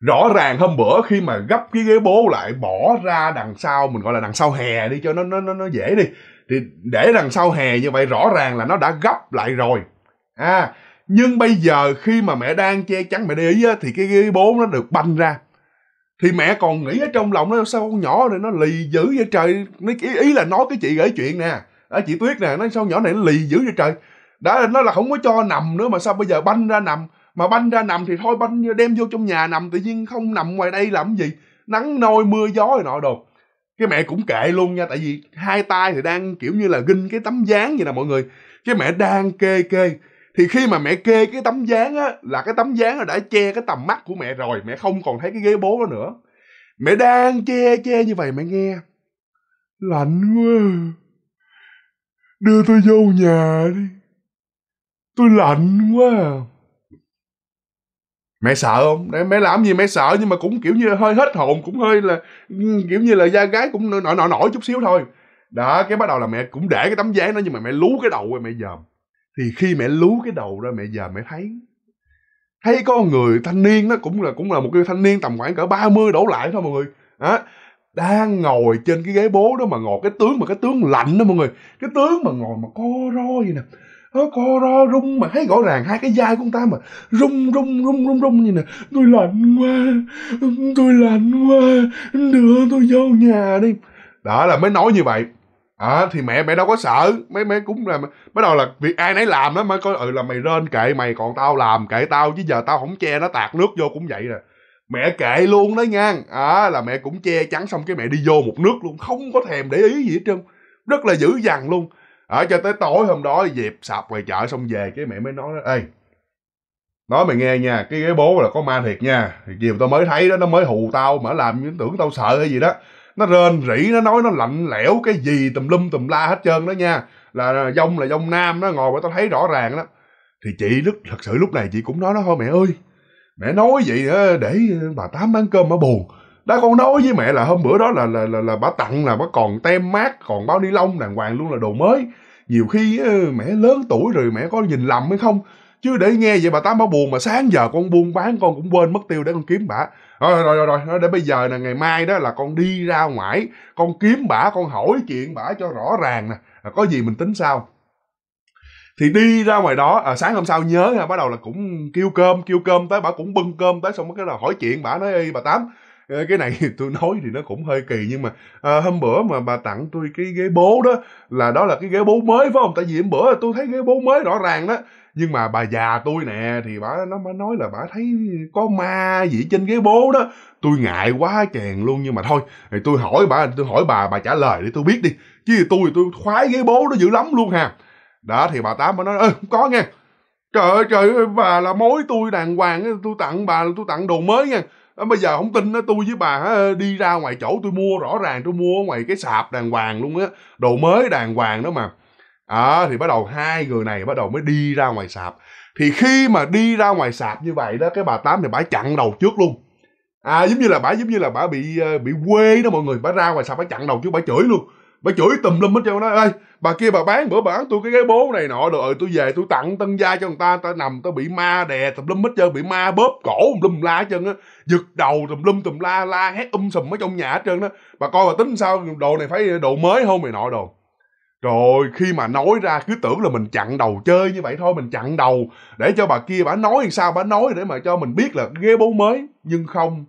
rõ ràng hôm bữa khi mà gấp cái ghế bố lại bỏ ra đằng sau mình gọi là đằng sau hè đi cho nó nó nó, nó dễ đi thì để đằng sau hè như vậy rõ ràng là nó đã gấp lại rồi à nhưng bây giờ khi mà mẹ đang che chắn mẹ để ý á, thì cái ghế bố nó được banh ra thì mẹ còn nghĩ ở trong lòng nó sao con nhỏ này nó lì dữ vậy trời nó ý, ý là nói cái chị gửi chuyện nè à, chị tuyết nè nó sao nhỏ này nó lì dữ vậy trời đã nó là không có cho nằm nữa mà sao bây giờ banh ra nằm mà banh ra nằm thì thôi banh đem vô trong nhà nằm tự nhiên không nằm ngoài đây làm gì nắng nôi mưa gió rồi nọ đồ cái mẹ cũng kệ luôn nha tại vì hai tay thì đang kiểu như là ginh cái tấm dáng vậy nè mọi người cái mẹ đang kê kê thì khi mà mẹ kê cái tấm dáng á là cái tấm dáng đã che cái tầm mắt của mẹ rồi mẹ không còn thấy cái ghế bố đó nữa mẹ đang che che như vậy mẹ nghe lạnh quá đưa tôi vô nhà đi tôi lạnh quá à mẹ sợ không để mẹ làm gì mẹ sợ nhưng mà cũng kiểu như hơi hết hồn cũng hơi là kiểu như là da gái cũng nổi nổi nổi chút xíu thôi đó cái bắt đầu là mẹ cũng để cái tấm giấy đó nhưng mà mẹ lú cái đầu rồi mẹ dòm thì khi mẹ lú cái đầu ra mẹ dòm mẹ thấy thấy có người thanh niên nó cũng là cũng là một cái thanh niên tầm khoảng cỡ 30 đổ lại thôi mọi người đó đang ngồi trên cái ghế bố đó mà ngồi cái tướng mà cái tướng lạnh đó mọi người cái tướng mà ngồi mà co ro vậy nè nó co ro rung mà thấy rõ ràng hai cái vai của ông ta mà rung rung rung rung rung như nè tôi lạnh quá tôi lạnh quá đưa tôi vô nhà đi đó là mới nói như vậy à, thì mẹ mẹ đâu có sợ mấy mấy cũng là bắt đầu là việc ai nấy làm đó mới coi ừ là mày rên kệ mày còn tao làm kệ tao chứ giờ tao không che nó tạt nước vô cũng vậy nè mẹ kệ luôn đó nha à, là mẹ cũng che chắn xong cái mẹ đi vô một nước luôn không có thèm để ý gì hết trơn rất là dữ dằn luôn ở cho tới tối hôm đó dịp sập ngoài chợ xong về cái mẹ mới nói đó ê nói mày nghe nha cái ghế bố là có ma thiệt nha thì chiều tao mới thấy đó nó mới hù tao mà làm những tưởng tao sợ hay gì đó nó rên rỉ nó nói nó lạnh lẽo cái gì tùm lum tùm la hết trơn đó nha là dông là dông nam nó ngồi mà tao thấy rõ ràng đó thì chị lúc thật sự lúc này chị cũng nói nó thôi mẹ ơi mẹ nói vậy để bà tám bán cơm mà buồn đã con nói với mẹ là hôm bữa đó là là là, là bà tặng là bà còn tem mát còn bao ni lông đàng hoàng luôn là đồ mới nhiều khi ờ, mẹ lớn tuổi rồi mẹ có nhìn lầm hay không chứ để nghe vậy bà tám bà buồn mà sáng giờ con buôn bán con cũng quên mất tiêu để con kiếm bà rồi rồi rồi, rồi để bây giờ là ngày mai đó là con đi ra ngoài con kiếm bà con hỏi chuyện bà cho rõ ràng nè à, có gì mình tính sao thì đi ra ngoài đó à, sáng hôm sau nhớ ha bắt đầu là cũng kêu cơm kêu cơm tới bà cũng bưng cơm tới xong cái là hỏi chuyện bà nói y bà tám cái này tôi nói thì nó cũng hơi kỳ nhưng mà à, hôm bữa mà bà tặng tôi cái ghế bố đó là đó là cái ghế bố mới phải không tại vì hôm bữa tôi thấy ghế bố mới rõ ràng đó nhưng mà bà già tôi nè thì bà nó bà nói là bà thấy có ma gì trên ghế bố đó tôi ngại quá chèn luôn nhưng mà thôi thì tôi hỏi bà tôi hỏi bà bà trả lời để tôi biết đi chứ tôi tôi khoái ghế bố nó dữ lắm luôn ha đó thì bà tám bà nói ơ có nghe trời ơi trời ơi bà là mối tôi đàng hoàng tôi tặng bà tôi tặng đồ mới nha bây giờ không tin á tôi với bà đi ra ngoài chỗ tôi mua rõ ràng tôi mua ngoài cái sạp đàng hoàng luôn á đồ mới đàng hoàng đó mà à, thì bắt đầu hai người này bắt đầu mới đi ra ngoài sạp thì khi mà đi ra ngoài sạp như vậy đó cái bà tám thì bả chặn đầu trước luôn à giống như là bả giống như là bả bị ờ, bị quê đó mọi người bả ra ngoài sạp bả chặn đầu trước bả chửi luôn bà chửi tùm lum hết trơn nói ơi bà kia bà bán bữa bán tôi cái ghế bố này nọ rồi ừ, tôi về tôi tặng tân gia cho người ta người ta nằm tao bị ma đè tùm lum hết trơn bị ma bóp cổ tùm lum la hết trơn á giật đầu tùm lum tùm la la hét um sùm ở trong nhà hết trơn đó bà coi bà tính sao đồ này phải đồ mới không mày nọ đồ rồi khi mà nói ra cứ tưởng là mình chặn đầu chơi như vậy thôi mình chặn đầu để cho bà kia bà nói làm sao bà nói để mà cho mình biết là ghế bố mới nhưng không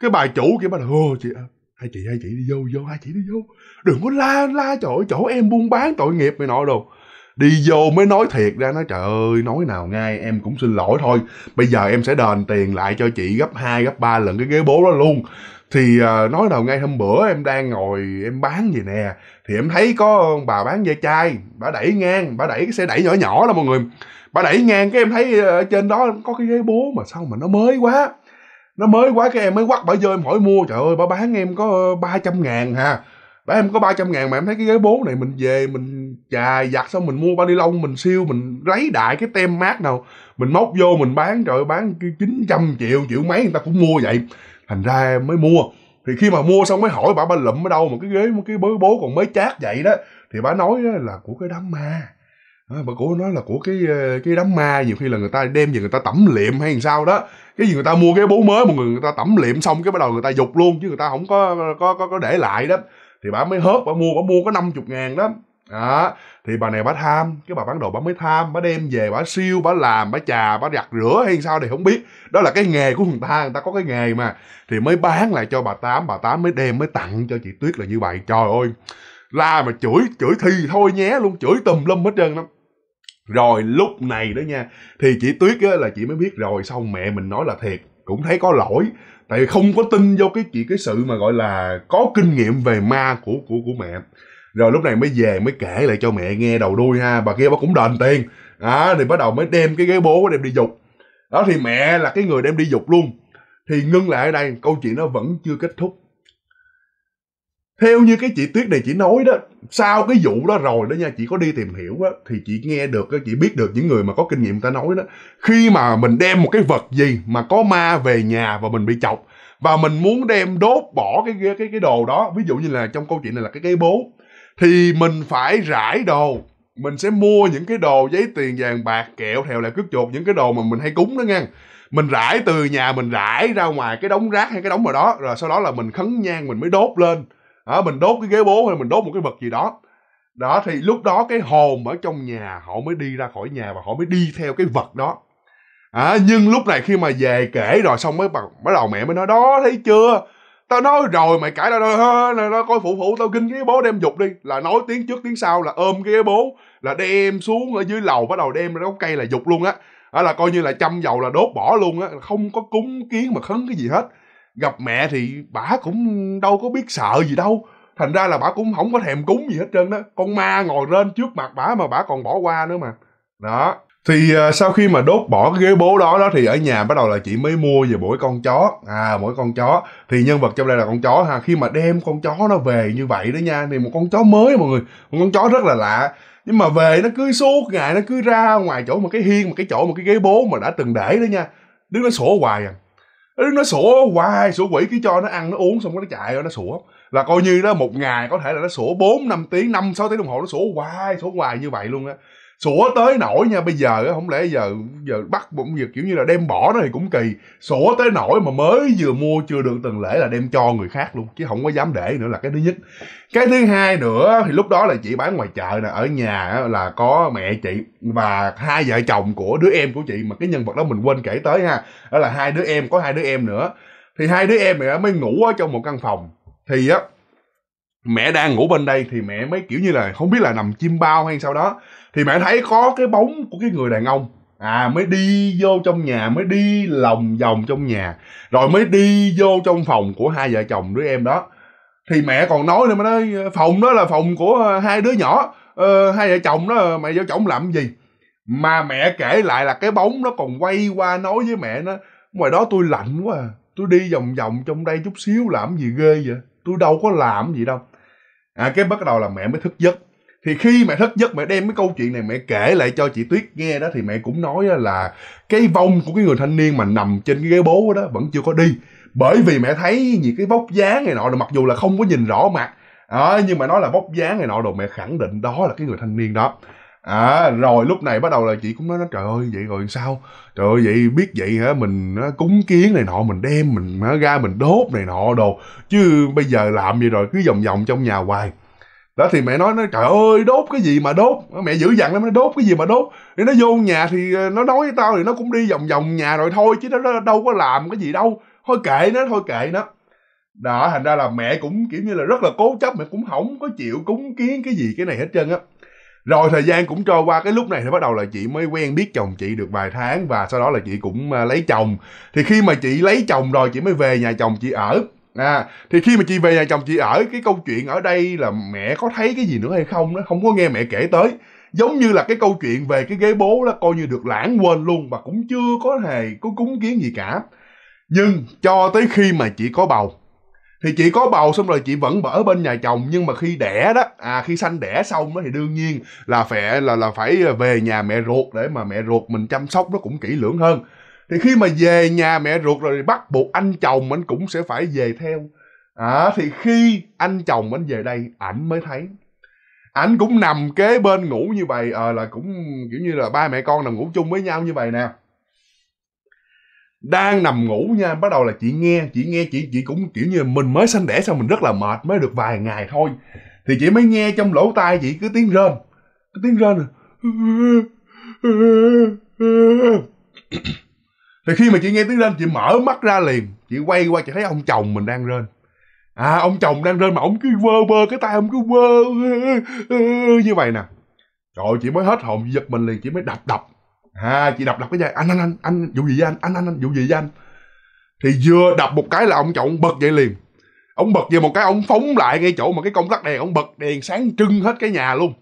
cái bà chủ kia bà là ô chị ơi hai chị hai chị đi vô vô hai chị đi vô đừng có la la chỗ chỗ em buôn bán tội nghiệp mày nọ đồ đi vô mới nói thiệt ra nói trời ơi nói nào ngay em cũng xin lỗi thôi bây giờ em sẽ đền tiền lại cho chị gấp hai gấp ba lần cái ghế bố đó luôn thì à, nói đầu ngay hôm bữa em đang ngồi em bán gì nè thì em thấy có bà bán ve chai bà đẩy ngang bà đẩy cái xe đẩy nhỏ nhỏ là mọi người bà đẩy ngang cái em thấy ở à, trên đó có cái ghế bố mà sao mà nó mới quá nó mới quá cái em mới quắt bả vô em hỏi mua trời ơi bả bán em có 300 ờ, ngàn ha bả em có 300 ngàn mà em thấy cái ghế bố này mình về mình chà giặt xong mình mua bao ni lông mình siêu mình lấy đại cái tem mát nào mình móc vô mình bán trời ơi bán 900 triệu triệu mấy người ta cũng mua vậy thành ra em mới mua thì khi mà mua xong mới hỏi bà ba lụm ở đâu mà cái ghế một cái bố bố còn mới chát vậy đó thì bà nói là của cái đám ma ờ, bà cô nói là của cái ờ, cái đám ma nhiều khi là người ta đem về người ta tẩm liệm hay làm sao đó cái gì người ta mua cái bố mới một người người ta tẩm liệm xong cái bắt đầu người ta dục luôn chứ người ta không có có có, có để lại đó thì bà mới hớp bà mua bà mua có 50 ngàn đó đó thì bà này bà tham cái bà bán đồ bà mới tham bà đem về bà siêu bà làm bà chà bà giặt rửa hay sao thì không biết đó là cái nghề của người ta người ta có cái nghề mà thì mới bán lại cho bà tám bà tám mới đem mới tặng cho chị tuyết là như vậy trời ơi la mà chửi chửi thì thôi nhé luôn chửi tùm lum hết trơn lắm rồi lúc này đó nha thì chị tuyết á, là chị mới biết rồi xong mẹ mình nói là thiệt cũng thấy có lỗi tại vì không có tin vô cái chị cái sự mà gọi là có kinh nghiệm về ma của của của mẹ rồi lúc này mới về mới kể lại cho mẹ nghe đầu đuôi ha bà kia bà cũng đền tiền à, thì bắt đầu mới đem cái ghế bố đem đi dục đó thì mẹ là cái người đem đi dục luôn thì ngưng lại ở đây câu chuyện nó vẫn chưa kết thúc theo như cái chị tuyết này chị nói đó sau cái vụ đó rồi đó nha chị có đi tìm hiểu á thì chị nghe được chị biết được những người mà có kinh nghiệm ta nói đó khi mà mình đem một cái vật gì mà có ma về nhà và mình bị chọc và mình muốn đem đốt bỏ cái cái cái đồ đó ví dụ như là trong câu chuyện này là cái cái bố thì mình phải rải đồ mình sẽ mua những cái đồ giấy tiền vàng bạc kẹo thèo là cướp chuột những cái đồ mà mình hay cúng đó nha mình rải từ nhà mình rải ra ngoài cái đống rác hay cái đống nào đó rồi sau đó là mình khấn nhang mình mới đốt lên đó mình đốt cái ghế bố hay mình đốt một cái vật gì đó đó thì lúc đó cái hồn ở trong nhà họ mới đi ra khỏi nhà và họ mới đi theo cái vật đó à, nhưng lúc này khi mà về kể rồi xong mới bắt đầu mẹ mới nói đó thấy chưa tao nói rồi mày cãi tao nó nó coi phụ phụ tao kinh cái bố đem dục đi là nói tiếng trước tiếng sau là ôm cái bố là đem xuống ở dưới lầu bắt đầu đem ra gốc cây là dục luôn á đó là coi như là châm dầu là đốt bỏ luôn á không có cúng kiến mà khấn cái gì hết gặp mẹ thì bà cũng đâu có biết sợ gì đâu thành ra là bà cũng không có thèm cúng gì hết trơn đó con ma ngồi lên trước mặt bà mà bà còn bỏ qua nữa mà đó thì uh, sau khi mà đốt bỏ cái ghế bố đó đó thì ở nhà bắt đầu là chị mới mua về mỗi con chó à mỗi con chó thì nhân vật trong đây là con chó ha khi mà đem con chó nó về như vậy đó nha thì một con chó mới mọi người một con chó rất là lạ nhưng mà về nó cứ suốt ngày nó cứ ra ngoài chỗ một cái hiên một cái chỗ một cái ghế bố mà đã từng để đó nha đứng nó sổ hoài à nó sủa hoài sủa quỷ cái cho nó ăn nó uống xong nó chạy rồi nó sủa là coi như đó một ngày có thể là nó sủa bốn năm tiếng năm sáu tiếng đồng hồ nó sủa hoài sủa hoài như vậy luôn á sủa tới nổi nha bây giờ không lẽ giờ giờ bắt bụng việc kiểu như là đem bỏ nó thì cũng kỳ sủa tới nổi mà mới vừa mua chưa được từng lễ là đem cho người khác luôn chứ không có dám để nữa là cái thứ nhất cái thứ hai nữa thì lúc đó là chị bán ngoài chợ nè ở nhà là có mẹ chị và hai vợ chồng của đứa em của chị mà cái nhân vật đó mình quên kể tới ha đó là hai đứa em có hai đứa em nữa thì hai đứa em mẹ mới ngủ ở trong một căn phòng thì á mẹ đang ngủ bên đây thì mẹ mới kiểu như là không biết là nằm chim bao hay sao đó thì mẹ thấy có cái bóng của cái người đàn ông à mới đi vô trong nhà mới đi lòng vòng trong nhà rồi mới đi vô trong phòng của hai vợ chồng đứa em đó thì mẹ còn nói nữa mà nói phòng đó là phòng của ờ, hai đứa nhỏ ờ, hai vợ chồng đó mày vô chồng làm gì mà mẹ kể lại là cái bóng nó còn quay qua nói với mẹ nó ngoài đó tôi lạnh quá à tôi đi vòng vòng trong đây chút xíu làm gì ghê vậy tôi đâu có làm gì đâu à cái bắt đầu là mẹ mới thức giấc thì khi mẹ thức giấc mẹ đem cái câu chuyện này mẹ kể lại cho chị tuyết nghe đó thì mẹ cũng nói là cái vong của cái người thanh niên mà nằm trên cái ghế bố đó vẫn chưa có đi bởi vì mẹ thấy những cái vóc dáng này nọ mặc dù là không có nhìn rõ mặt à, nhưng mà nói là vóc dáng này nọ đồ mẹ khẳng định đó là cái người thanh niên đó à rồi lúc này bắt đầu là chị cũng nói trời ơi vậy rồi sao trời ơi vậy biết vậy hả mình à, cúng kiến này nọ mình đem mình à, ra mình đốt này nọ đồ chứ bây giờ làm gì rồi cứ vòng vòng trong nhà hoài đó thì mẹ nói nói trời ơi đốt cái gì mà đốt mẹ dữ dằn lắm nó đốt cái gì mà đốt thì nó vô nhà thì à, nó nói với tao thì nó cũng đi vòng vòng nhà rồi thôi chứ nó đâu có làm cái gì đâu thôi kệ nó thôi kệ nó đó thành ra là mẹ cũng kiểu như là rất là cố chấp mẹ cũng không có chịu cúng kiến cái gì cái này hết trơn á rồi thời gian cũng trôi qua cái lúc này thì bắt đầu là chị mới quen biết chồng chị được vài tháng và sau đó là chị cũng à, lấy chồng thì khi mà chị lấy chồng rồi chị mới về nhà chồng chị ở à thì khi mà chị về nhà chồng chị ở cái câu chuyện ở đây là mẹ có thấy cái gì nữa hay không nó không có nghe mẹ kể tới giống như là cái câu chuyện về cái ghế bố đó coi như được lãng quên luôn và cũng chưa có hề có cúng kiến gì cả nhưng cho tới khi mà chị có bầu thì chị có bầu xong rồi chị vẫn ở bên nhà chồng nhưng mà khi đẻ đó à khi sanh đẻ xong đó thì đương nhiên là phải là là phải về nhà mẹ ruột để mà mẹ ruột mình chăm sóc nó cũng kỹ lưỡng hơn thì khi mà về nhà mẹ ruột rồi thì bắt buộc anh chồng anh cũng sẽ phải về theo à, thì khi anh chồng anh về đây ảnh mới thấy ảnh cũng nằm kế bên ngủ như vậy ờ à, là cũng kiểu như là ba mẹ con nằm ngủ chung với nhau như vậy nè đang nằm ngủ nha bắt đầu là chị nghe chị nghe chị chị cũng kiểu như mình mới sanh đẻ xong mình rất là mệt mới được vài ngày thôi thì chị mới nghe trong lỗ tai chị cứ tiếng rên cứ tiếng rên thì khi mà chị nghe tiếng rên chị mở mắt ra liền chị quay qua chị thấy ông chồng mình đang rên à ông chồng đang rên mà ông cứ vơ vơ cái tay ông cứ vơ như vậy nè rồi chị mới hết hồn giật mình liền chị mới đập đập ha à, chị đập đập cái dây anh anh anh anh vụ gì với anh anh anh anh vụ gì với anh thì vừa đập một cái là ông chồng bật dậy liền ông bật về một cái ông phóng lại ngay chỗ mà cái công tắc đèn ông bật đèn sáng trưng hết cái nhà luôn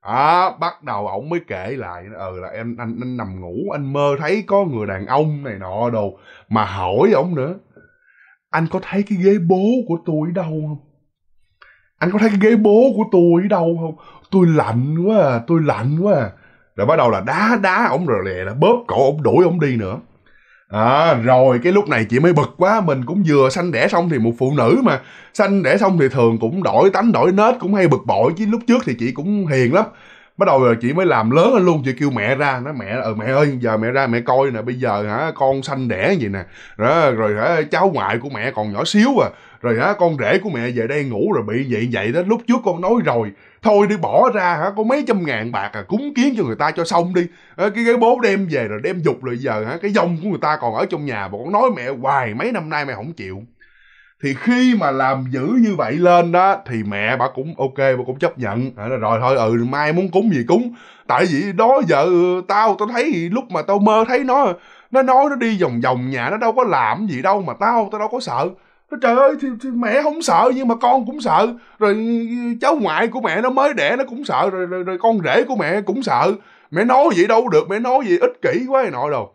à, bắt đầu ông mới kể lại ừ là em anh, anh nằm ngủ anh mơ thấy có người đàn ông này nọ đồ mà hỏi ông nữa anh có thấy cái ghế bố của tôi đâu không anh có thấy cái ghế bố của tôi đâu không tôi lạnh quá à tôi lạnh quá à rồi bắt đầu là đá đá ổng rồi lè là bóp cổ ổng đuổi ổng đi nữa à, rồi cái lúc này chị mới bực quá mình cũng vừa sanh đẻ xong thì một phụ nữ mà sanh đẻ xong thì thường cũng đổi tánh đổi nết cũng hay bực bội chứ lúc trước thì chị cũng hiền lắm bắt đầu rồi chị mới làm lớn lên luôn chị kêu mẹ ra nói mẹ ờ mẹ ơi giờ mẹ ra mẹ coi nè bây giờ hả con sanh đẻ vậy nè đó, rồi hả cháu ngoại của mẹ còn nhỏ xíu à rồi hả con rể của mẹ về đây ngủ rồi bị vậy vậy đó lúc trước con nói rồi thôi đi bỏ ra hả có mấy trăm ngàn bạc à cúng kiến cho người ta cho xong đi à, cái cái bố đem về rồi đem dục rồi giờ hả cái dòng của người ta còn ở trong nhà mà con nói mẹ hoài mấy năm nay mày không chịu thì khi mà làm dữ như vậy lên đó thì mẹ bà cũng ok bà cũng chấp nhận à, rồi thôi ừ mai muốn cúng gì cúng tại vì đó giờ ừ, tao tao thấy lúc mà tao mơ thấy nó nó nói nó đi vòng vòng nhà nó đâu có làm gì đâu mà tao tao đâu có sợ trời ơi thì, thì mẹ không sợ nhưng mà con cũng sợ rồi ừ, cháu ngoại của mẹ nó mới đẻ nó cũng sợ rồi rồi, rồi con rể của mẹ cũng sợ mẹ nói vậy đâu được mẹ nói gì ích kỷ quá hay nọ đâu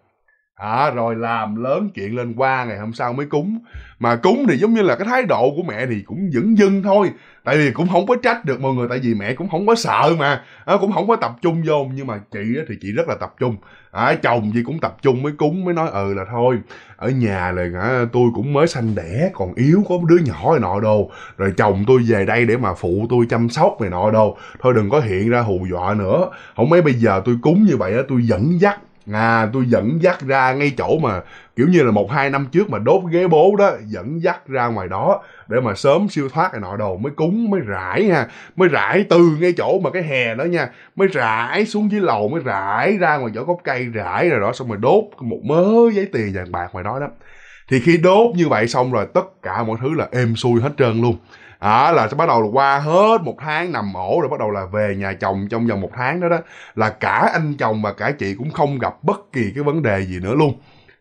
à rồi làm lớn chuyện lên qua ngày hôm sau mới cúng mà cúng thì giống như là cái thái độ của mẹ thì cũng dững dưng thôi tại vì cũng không có trách được mọi người tại vì mẹ cũng không có sợ mà à, cũng không có tập trung vô nhưng mà chị thì chị rất là tập trung à, chồng gì cũng tập trung mới cúng mới nói ừ là thôi ở nhà là à, tôi cũng mới sanh đẻ còn yếu có đứa nhỏ này nọ đồ rồi chồng tôi về đây để mà phụ tôi chăm sóc này nọ đồ thôi đừng có hiện ra hù dọa nữa không mấy bây giờ tôi cúng như vậy á tôi dẫn dắt à tôi dẫn dắt ra ngay chỗ mà kiểu như là một hai năm trước mà đốt ghế bố đó dẫn dắt ra ngoài đó để mà sớm siêu thoát này nọ đồ mới cúng mới rải ha mới rải từ ngay chỗ mà cái hè đó nha mới rải xuống dưới lầu mới rải ra ngoài chỗ gốc cây rải rồi đó xong rồi đốt một mớ giấy tiền vàng bạc ngoài đó đó thì khi đốt như vậy xong rồi tất cả mọi thứ là êm xuôi hết trơn luôn à, là sẽ bắt đầu qua hết một tháng nằm ổ rồi bắt đầu là về nhà chồng trong vòng một tháng đó đó là cả anh chồng và cả chị cũng không gặp bất kỳ cái vấn đề gì nữa luôn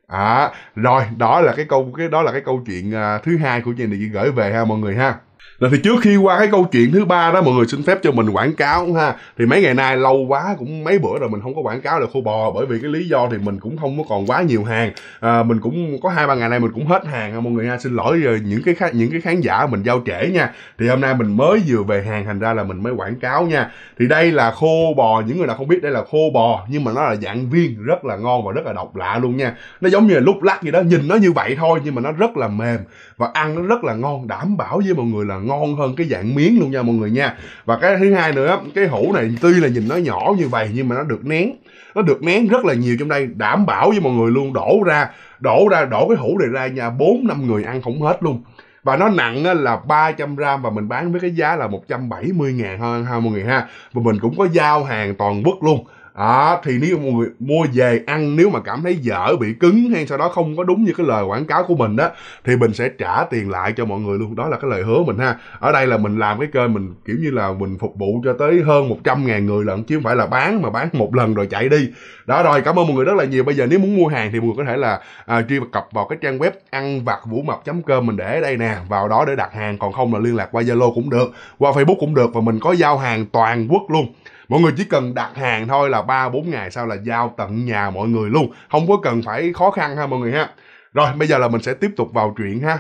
à rồi đó là cái câu cái đó là cái câu chuyện uh, thứ hai của chị này gửi về ha mọi người ha rồi thì trước khi qua cái câu chuyện thứ ba đó mọi người xin phép cho mình quảng cáo ha. Thì mấy ngày nay lâu quá cũng mấy bữa rồi mình không có quảng cáo được khô bò bởi vì cái lý do thì mình cũng không có còn quá nhiều hàng. À, mình cũng có hai ba ngày nay mình cũng hết hàng ha mọi người ha. Xin lỗi ờ, những cái khách, những cái khán giả mình giao trễ nha. Thì hôm nay mình mới vừa về hàng thành ra là mình mới quảng cáo nha. Thì đây là khô bò, những người nào không biết đây là khô bò nhưng mà nó là dạng viên rất là ngon và rất là độc lạ luôn nha. Nó giống như là lúc lắc gì đó, nhìn nó như vậy thôi nhưng mà nó rất là mềm và ăn nó rất là ngon, đảm bảo với mọi người là ngon hơn cái dạng miếng luôn nha mọi người nha và cái thứ hai nữa cái hũ này tuy là nhìn nó nhỏ như vậy nhưng mà nó được nén nó được nén rất là nhiều trong đây đảm bảo với mọi người luôn đổ ra đổ ra đổ cái hũ này ra nhà bốn năm người ăn không hết luôn và nó nặng là 300 gram và mình bán với cái giá là 170 ngàn hơn ha mọi người ha và mình cũng có giao hàng toàn quốc luôn à, thì nếu mọi người mua về ăn nếu mà cảm thấy dở bị cứng hay sau đó không có đúng như cái lời quảng cáo của mình đó thì mình sẽ trả tiền lại cho mọi người luôn đó là cái lời hứa mình ha ở đây là mình làm cái kênh mình kiểu như là mình phục vụ cho tới hơn 100 ngàn người lận chứ không phải là bán mà bán một lần rồi chạy đi đó rồi cảm ơn mọi người rất là nhiều bây giờ nếu muốn mua hàng thì mọi người có thể là à, truy cập vào cái trang web ăn vặt vũ mập com mình để ở đây nè vào đó để đặt hàng còn không là liên lạc qua zalo cũng được qua facebook cũng được và mình có giao hàng toàn quốc luôn mọi người chỉ cần đặt hàng thôi là ba bốn ngày sau là giao tận nhà mọi người luôn không có cần phải khó khăn ha mọi người ha rồi bây giờ là mình sẽ tiếp tục vào chuyện ha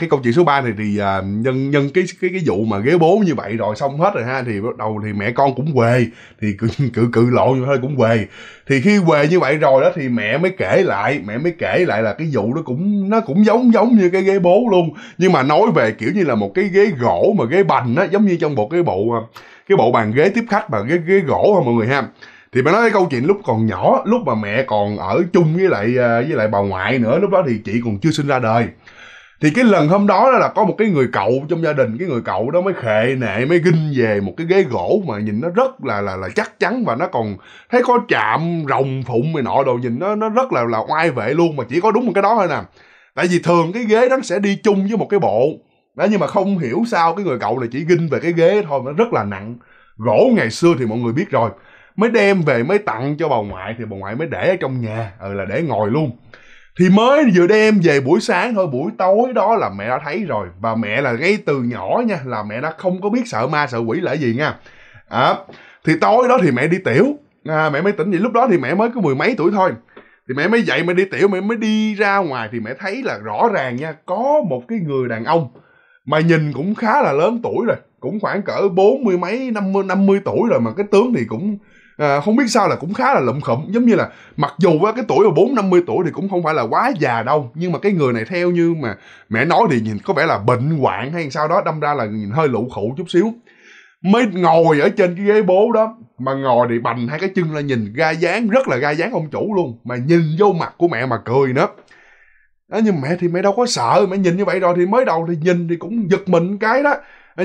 cái câu chuyện số 3 này thì à, nhân nhân cái cái cái vụ mà ghế bố như vậy rồi xong hết rồi ha thì bắt đầu thì mẹ con cũng quề thì cự cự cự lộ như thôi cũng quề thì khi quề như vậy rồi đó thì mẹ mới kể lại mẹ mới kể lại là cái vụ đó cũng nó cũng giống giống như cái ghế bố luôn nhưng mà nói về kiểu như là một cái ghế gỗ mà ghế bành á giống như trong một cái bộ à, cái bộ bàn ghế tiếp khách bàn ghế ghế gỗ ha mọi người ha thì mẹ nói cái câu chuyện lúc còn nhỏ lúc mà mẹ còn ở chung với lại à, với lại bà ngoại nữa lúc đó thì chị còn chưa sinh ra đời thì cái lần hôm đó là có một cái người cậu trong gia đình cái người cậu đó mới khệ nệ mới ginh về một cái ghế gỗ mà nhìn nó rất là là là chắc chắn và nó còn thấy có chạm rồng phụng này nọ đồ nhìn nó nó rất là là oai vệ luôn mà chỉ có đúng một cái đó thôi nè tại vì thường cái ghế nó sẽ đi chung với một cái bộ đó nhưng mà không hiểu sao cái người cậu này chỉ ginh về cái ghế thôi nó rất là nặng gỗ ngày xưa thì mọi người biết rồi mới đem về mới tặng cho bà ngoại thì bà ngoại mới để ở trong nhà ừ là để ngồi luôn thì mới vừa đem về buổi sáng thôi buổi tối đó là mẹ đã thấy rồi và mẹ là gây từ nhỏ nha là mẹ đã không có biết sợ ma sợ quỷ là gì nha à, thì tối đó thì mẹ đi tiểu à, mẹ mới tỉnh dậy lúc đó thì mẹ mới có mười mấy tuổi thôi thì mẹ mới dậy mẹ đi tiểu mẹ mới đi ra ngoài thì mẹ thấy là rõ ràng nha có một cái người đàn ông mà nhìn cũng khá là lớn tuổi rồi cũng khoảng cỡ bốn mươi mấy năm mươi năm mươi tuổi rồi mà cái tướng thì cũng à, không biết sao là cũng khá là lụm khụm giống như là mặc dù á, cái tuổi là bốn năm mươi tuổi thì cũng không phải là quá già đâu nhưng mà cái người này theo như mà mẹ nói thì nhìn có vẻ là bệnh hoạn hay sao đó đâm ra là nhìn hơi lụ khụ chút xíu mới ngồi ở trên cái ghế bố đó mà ngồi thì bành hai cái chân là nhìn ga dáng rất là ga dáng ông chủ luôn mà nhìn vô mặt của mẹ mà cười nữa đó, nhưng mẹ thì mẹ đâu có sợ mẹ nhìn như vậy rồi thì mới đầu thì nhìn thì cũng giật mình cái đó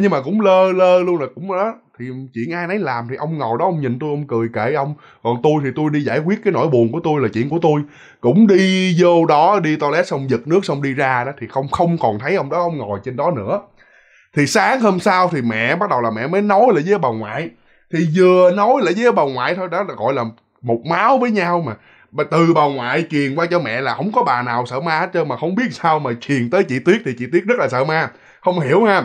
nhưng mà cũng lơ lơ luôn là cũng đó thì chuyện ai nấy làm thì ông ngồi đó ông nhìn tôi ông cười kệ ông còn tôi thì tôi đi giải quyết cái nỗi buồn của tôi là chuyện của tôi cũng đi vô đó đi toilet xong giật nước xong đi ra đó thì không không còn thấy ông đó ông ngồi trên đó nữa thì sáng hôm sau thì mẹ bắt đầu là mẹ mới nói lại với bà ngoại thì vừa nói lại với bà ngoại thôi đó là gọi là một máu với nhau mà mà từ bà ngoại truyền qua cho mẹ là không có bà nào sợ ma hết trơn mà không biết sao mà truyền tới chị tuyết thì chị tuyết rất là sợ ma không hiểu ha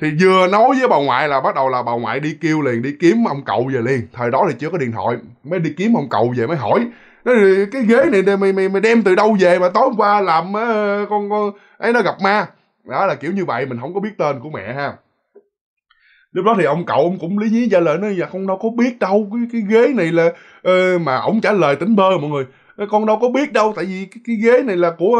thì vừa nói với bà ngoại là bắt đầu là bà ngoại đi kêu liền đi kiếm ông cậu về liền thời đó thì chưa có điện thoại mới đi kiếm ông cậu về mới hỏi cái ghế này mày mày mày đem từ đâu về mà tối hôm qua làm ờ, con con ấy nó gặp ma đó là kiểu như vậy mình không có biết tên của mẹ ha lúc đó thì ông cậu ông cũng lý nhí trả lời nói dạ con đâu có biết đâu cái cái ghế này là uh, mà ổng trả lời tỉnh bơ mọi người ờ, con đâu có biết đâu tại vì cái, cái ghế này là của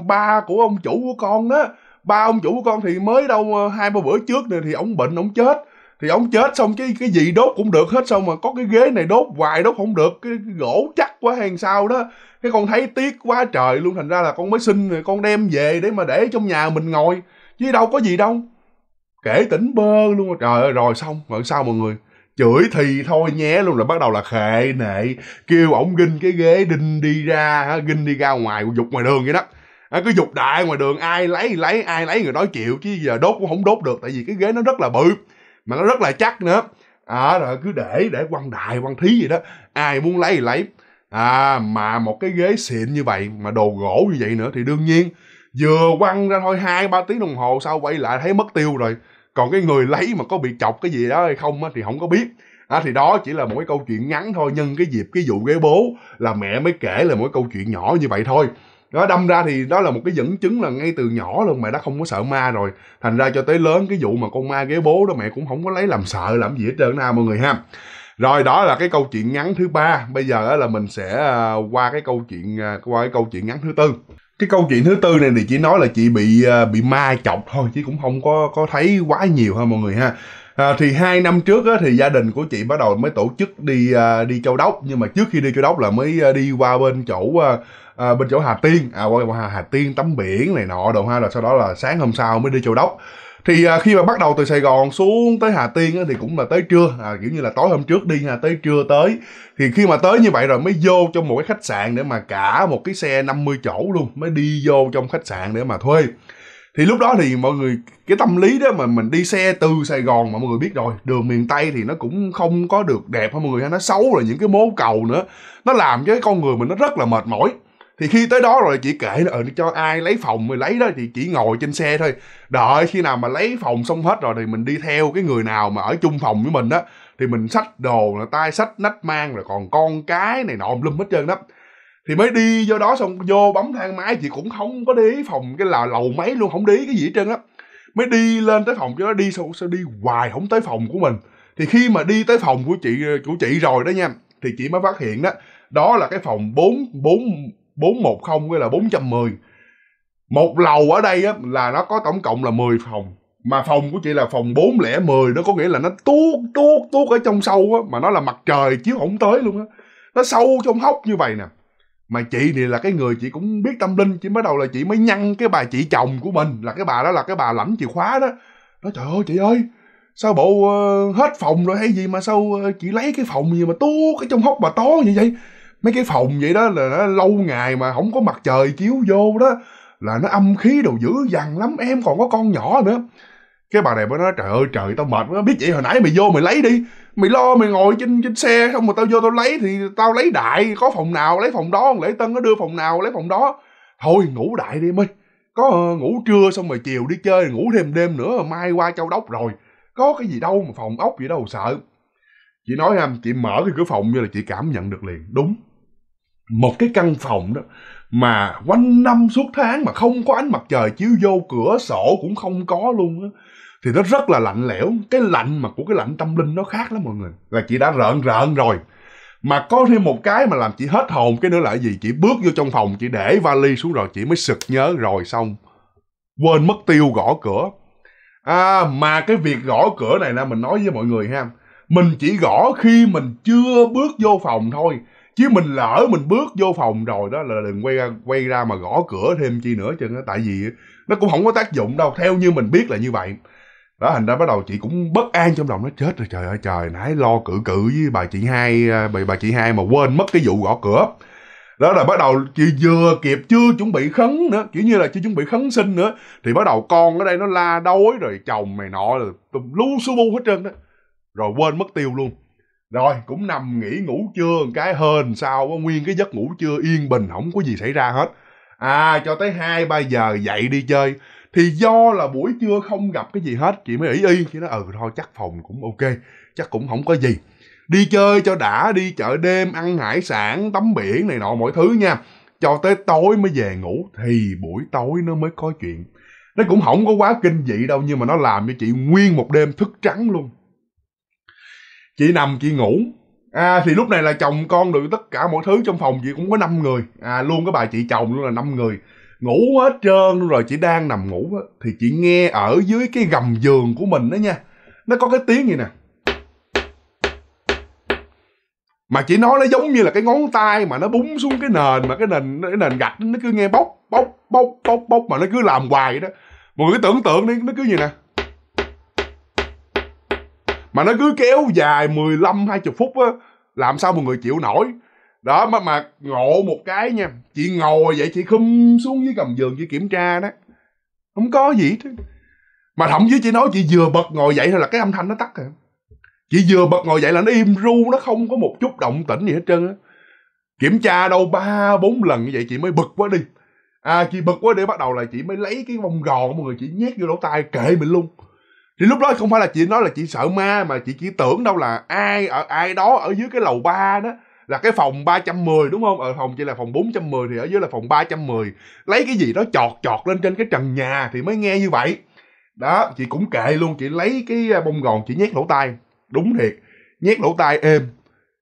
uh, ba của ông chủ của con đó ba ông chủ của con thì mới đâu uh, hai ba bữa trước này thì ông bệnh ông chết thì ông chết xong cái cái gì đốt cũng được hết xong mà có cái ghế này đốt hoài đốt không được cái, cái gỗ chắc quá hàng sao đó cái con thấy tiếc quá trời luôn thành ra là con mới xin rồi con đem về để mà để trong nhà mình ngồi chứ đâu có gì đâu kể tỉnh bơ luôn rồi trời ơi rồi xong rồi sao mọi người chửi thì thôi nhé luôn là bắt đầu là khệ nệ kêu ổng ginh cái ghế đinh đi ra ginh đi ra ngoài dục ngoài đường vậy đó à, cứ dục đại ngoài đường ai lấy lấy ai lấy người đó chịu chứ giờ đốt cũng không đốt được tại vì cái ghế nó rất là bự mà nó rất là chắc nữa à, rồi cứ để để quăng đại quăng thí gì đó ai muốn lấy thì lấy à mà một cái ghế xịn như vậy mà đồ gỗ như vậy nữa thì đương nhiên vừa quăng ra thôi hai ba tiếng đồng hồ sau quay lại thấy mất tiêu rồi còn cái người lấy mà có bị chọc cái gì đó hay không á, thì không có biết à, thì đó chỉ là một cái câu chuyện ngắn thôi nhân cái dịp cái vụ ghế bố là mẹ mới kể là một cái câu chuyện nhỏ như vậy thôi đó đâm ra thì đó là một cái dẫn chứng là ngay từ nhỏ luôn mẹ đã không có sợ ma rồi thành ra cho tới lớn cái vụ mà con ma ghế bố đó mẹ cũng không có lấy làm sợ làm gì hết trơn nào mọi người ha rồi đó là cái câu chuyện ngắn thứ ba bây giờ là mình sẽ à, qua cái câu chuyện à, qua cái câu chuyện ngắn thứ tư cái câu chuyện thứ tư này thì chỉ nói là chị bị à, bị ma chọc thôi chứ cũng không có có thấy quá nhiều ha mọi người ha À, thì hai năm trước á, thì gia đình của chị bắt đầu mới tổ chức đi à, đi châu đốc nhưng mà trước khi đi châu đốc là mới à, đi qua bên chỗ à, bên chỗ hà tiên à qua, hà hà tiên tắm biển này nọ đồ ha rồi sau đó là sáng hôm sau mới đi châu đốc thì à, khi mà bắt đầu từ Sài Gòn xuống tới Hà Tiên á, thì cũng là tới trưa à, kiểu như là tối hôm trước đi ha tới trưa tới thì khi mà tới như vậy rồi mới vô trong một cái khách sạn để mà cả một cái xe 50 chỗ luôn mới đi vô trong khách sạn để mà thuê thì lúc đó thì mọi người cái tâm lý đó mà mình đi xe từ Sài Gòn mà mọi người biết rồi đường miền Tây thì nó cũng không có được đẹp ha mọi người ha nó xấu rồi những cái mố cầu nữa nó làm cho cái con người mình nó rất là mệt mỏi thì khi tới đó rồi chị kể là ừ cho ai lấy phòng rồi lấy đó thì chỉ ngồi trên xe thôi đợi khi nào mà lấy phòng xong hết rồi thì mình đi theo cái người nào mà ở chung phòng với mình á thì mình sách đồ là tay sách nách mang rồi còn con cái này nọ lum hết trơn đó thì mới đi vô đó xong vô bấm thang máy chị cũng không có đi phòng cái là lầu máy luôn không đi cái gì hết trơn á mới đi lên tới phòng cho nó đi sao sao đi hoài không tới phòng của mình thì khi mà đi tới phòng của chị ờ, của chị rồi đó nha thì chị mới phát hiện đó đó là cái phòng bốn bốn 410 với là 410 một lầu ở đây á, là nó có tổng cộng là 10 phòng mà phòng của chị là phòng 410 nó có nghĩa là nó tuốt tuốt tuốt ở trong sâu á mà nó là mặt trời chiếu không tới luôn á nó sâu trong hốc như vậy nè mà chị thì là cái người chị cũng biết tâm linh chị mới đầu là chị mới nhăn cái bà chị chồng của mình là cái bà đó là cái bà lãnh chìa khóa đó nói trời ơi chị ơi sao bộ uh, hết phòng rồi hay gì mà sao uh, chị lấy cái phòng gì mà tuốt cái trong hốc bà to như vậy mấy cái phòng vậy đó là nó lâu ngày mà không có mặt trời chiếu vô đó là nó âm khí đồ dữ dằn lắm em còn có con nhỏ nữa cái bà này mới nói trời ơi trời tao mệt nó biết vậy hồi nãy mày vô mày lấy đi mày lo mày ngồi trên trên xe xong mà tao vô tao lấy thì tao lấy đại có phòng nào lấy phòng đó lễ tân nó đưa phòng nào lấy phòng đó thôi ngủ đại đi mới có ờ, ngủ trưa xong rồi chiều đi chơi ngủ thêm đêm nữa mai qua châu đốc rồi có cái gì đâu mà phòng ốc gì đâu sợ chị nói em chị mở cái cửa phòng như là chị cảm nhận được liền đúng một cái căn phòng đó mà quanh năm suốt tháng mà không có ánh mặt trời chiếu vô cửa sổ cũng không có luôn á thì nó rất là lạnh lẽo cái lạnh mà của cái lạnh tâm linh nó khác lắm mọi người là chị đã rợn rợn rồi mà có thêm một cái mà làm chị hết hồn cái nữa là gì chị bước vô trong phòng chị để vali xuống rồi chị mới sực nhớ rồi xong quên mất tiêu gõ cửa à mà cái việc gõ cửa này là mình nói với mọi người ha mình chỉ gõ khi mình chưa bước vô phòng thôi chứ mình lỡ mình bước vô phòng rồi đó là đừng quay ra quay ra mà gõ cửa thêm chi nữa chứ tại vì nó cũng không có tác dụng đâu theo như mình biết là như vậy đó thành ra bắt đầu chị cũng bất an trong lòng nó chết rồi trời ơi trời nãy lo cự cự với bà chị hai à, bà, bà chị hai mà quên mất cái vụ gõ cửa đó là bắt đầu chị vừa kịp chưa chuẩn bị khấn nữa kiểu như là chưa chuẩn bị khấn sinh nữa thì bắt đầu con ở đây nó la đói rồi chồng mày nọ rồi tùm lu su bu hết trơn đó rồi quên mất tiêu luôn rồi cũng nằm nghỉ ngủ trưa cái hên sao nguyên cái giấc ngủ trưa yên bình không có gì xảy ra hết à cho tới hai ba giờ dậy đi chơi thì do là buổi trưa không gặp cái gì hết chị mới ỷ y chị nói ừ thôi chắc phòng cũng ok chắc cũng không có gì đi chơi cho đã đi chợ đêm ăn hải sản tắm biển này nọ mọi thứ nha cho tới tối mới về ngủ thì buổi tối nó mới có chuyện nó cũng không có quá kinh dị đâu nhưng mà nó làm cho chị nguyên một đêm thức trắng luôn chị nằm chị ngủ à thì lúc này là chồng con được tất cả mọi thứ trong phòng chị cũng có năm người à luôn cái bà chị chồng luôn là năm người ngủ hết trơn luôn rồi chị đang nằm ngủ á thì chị nghe ở dưới cái gầm giường của mình đó nha nó có cái tiếng gì nè mà chị nói nó giống như là cái ngón tay mà nó búng xuống cái nền mà cái nền cái nền gạch nó cứ nghe bóc bóc bóc bóc bóc mà nó cứ làm hoài vậy đó mọi người tưởng tượng đi nó cứ gì nè mà nó cứ kéo dài 15 20 phút á làm sao mọi người chịu nổi đó mà mà ngộ một cái nha chị ngồi vậy chị khum xuống dưới gầm giường chị kiểm tra đó không có gì hết mà thậm chí chị nói chị vừa bật ngồi dậy thôi là cái âm thanh nó tắt rồi chị vừa bật ngồi dậy là nó im ru nó không có một chút động tĩnh gì hết trơn á kiểm tra đâu ba bốn lần như vậy chị mới bực quá đi à chị bực quá để bắt đầu là chị mới lấy cái vòng gòn của mọi người chị nhét vô lỗ tai kệ mình luôn thì lúc đó không phải là chị nói là chị sợ ma mà chị chỉ tưởng đâu là ai ở ai đó ở dưới cái lầu ba đó là cái phòng 310 đúng không? Ở ờ, phòng chỉ là phòng 410 thì ở dưới là phòng 310. Lấy cái gì đó chọt chọt lên trên cái trần nhà thì mới nghe như vậy. Đó, chị cũng kệ luôn, chị lấy cái à, bông gòn chị nhét lỗ tai. Đúng thiệt, nhét lỗ tai êm.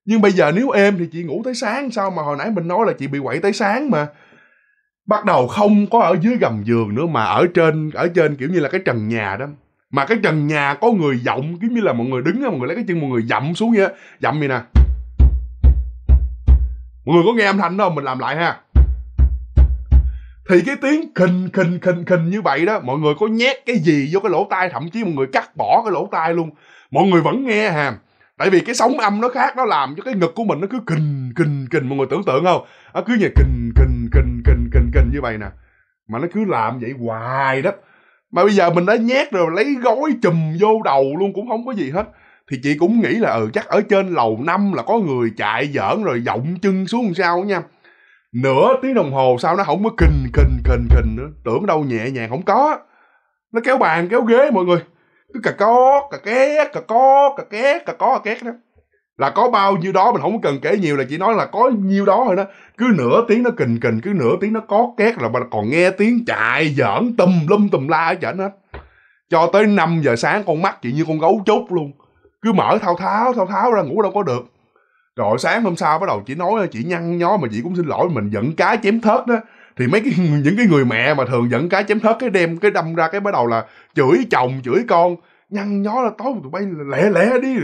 Nhưng bây giờ nếu êm thì chị ngủ tới sáng sao mà hồi nãy mình nói là chị bị quậy tới sáng mà. Bắt đầu không có ở dưới gầm giường nữa mà ở trên ở trên kiểu như là cái trần nhà đó mà cái trần nhà có người giọng giống như là mọi người đứng á, mọi người lấy cái chân mọi người dậm xuống vậy dậm vậy nè mọi người có nghe âm thanh đó không mình làm lại ha thì cái tiếng khình khình khình khình như vậy đó mọi người có nhét cái gì vô cái lỗ tai thậm chí mọi người cắt bỏ cái lỗ tai luôn mọi người vẫn nghe hà. tại vì cái sóng âm nó khác nó làm cho cái ngực của mình nó cứ kình kình kình mọi người tưởng tượng không nó cứ như kình kình kình kình kình kình như vậy nè mà nó cứ làm vậy hoài đó mà bây giờ mình đã nhét rồi lấy gói chùm vô đầu luôn cũng không có gì hết thì chị cũng nghĩ là ừ chắc ở trên lầu năm là có người chạy giỡn rồi giọng chân xuống sao nha nửa tiếng đồng hồ sau nó không có kình kình kình kình nữa tưởng đâu nhẹ nhàng không có nó kéo bàn kéo ghế mọi người cứ cà có cà két cà có cà két cà có cà két đó là có bao nhiêu đó mình không cần kể nhiều là chỉ nói là có nhiêu đó thôi đó cứ nửa tiếng nó kình kình cứ nửa tiếng nó có két là mình còn nghe tiếng chạy giỡn tùm lum tùm la ở trển hết cho tới 5 giờ sáng con mắt chị như con gấu chốt luôn cứ mở thao tháo thao tháo ra ngủ đâu có được rồi sáng hôm sau bắt đầu chị nói chị nhăn nhó mà chị cũng xin lỗi mình giận cái chém thớt đó thì mấy cái những cái người mẹ mà thường giận cái chém thớt cái đem cái đâm ra cái bắt đầu là chửi chồng chửi con nhăn nhó là tối tụi bay lẻ lẻ đi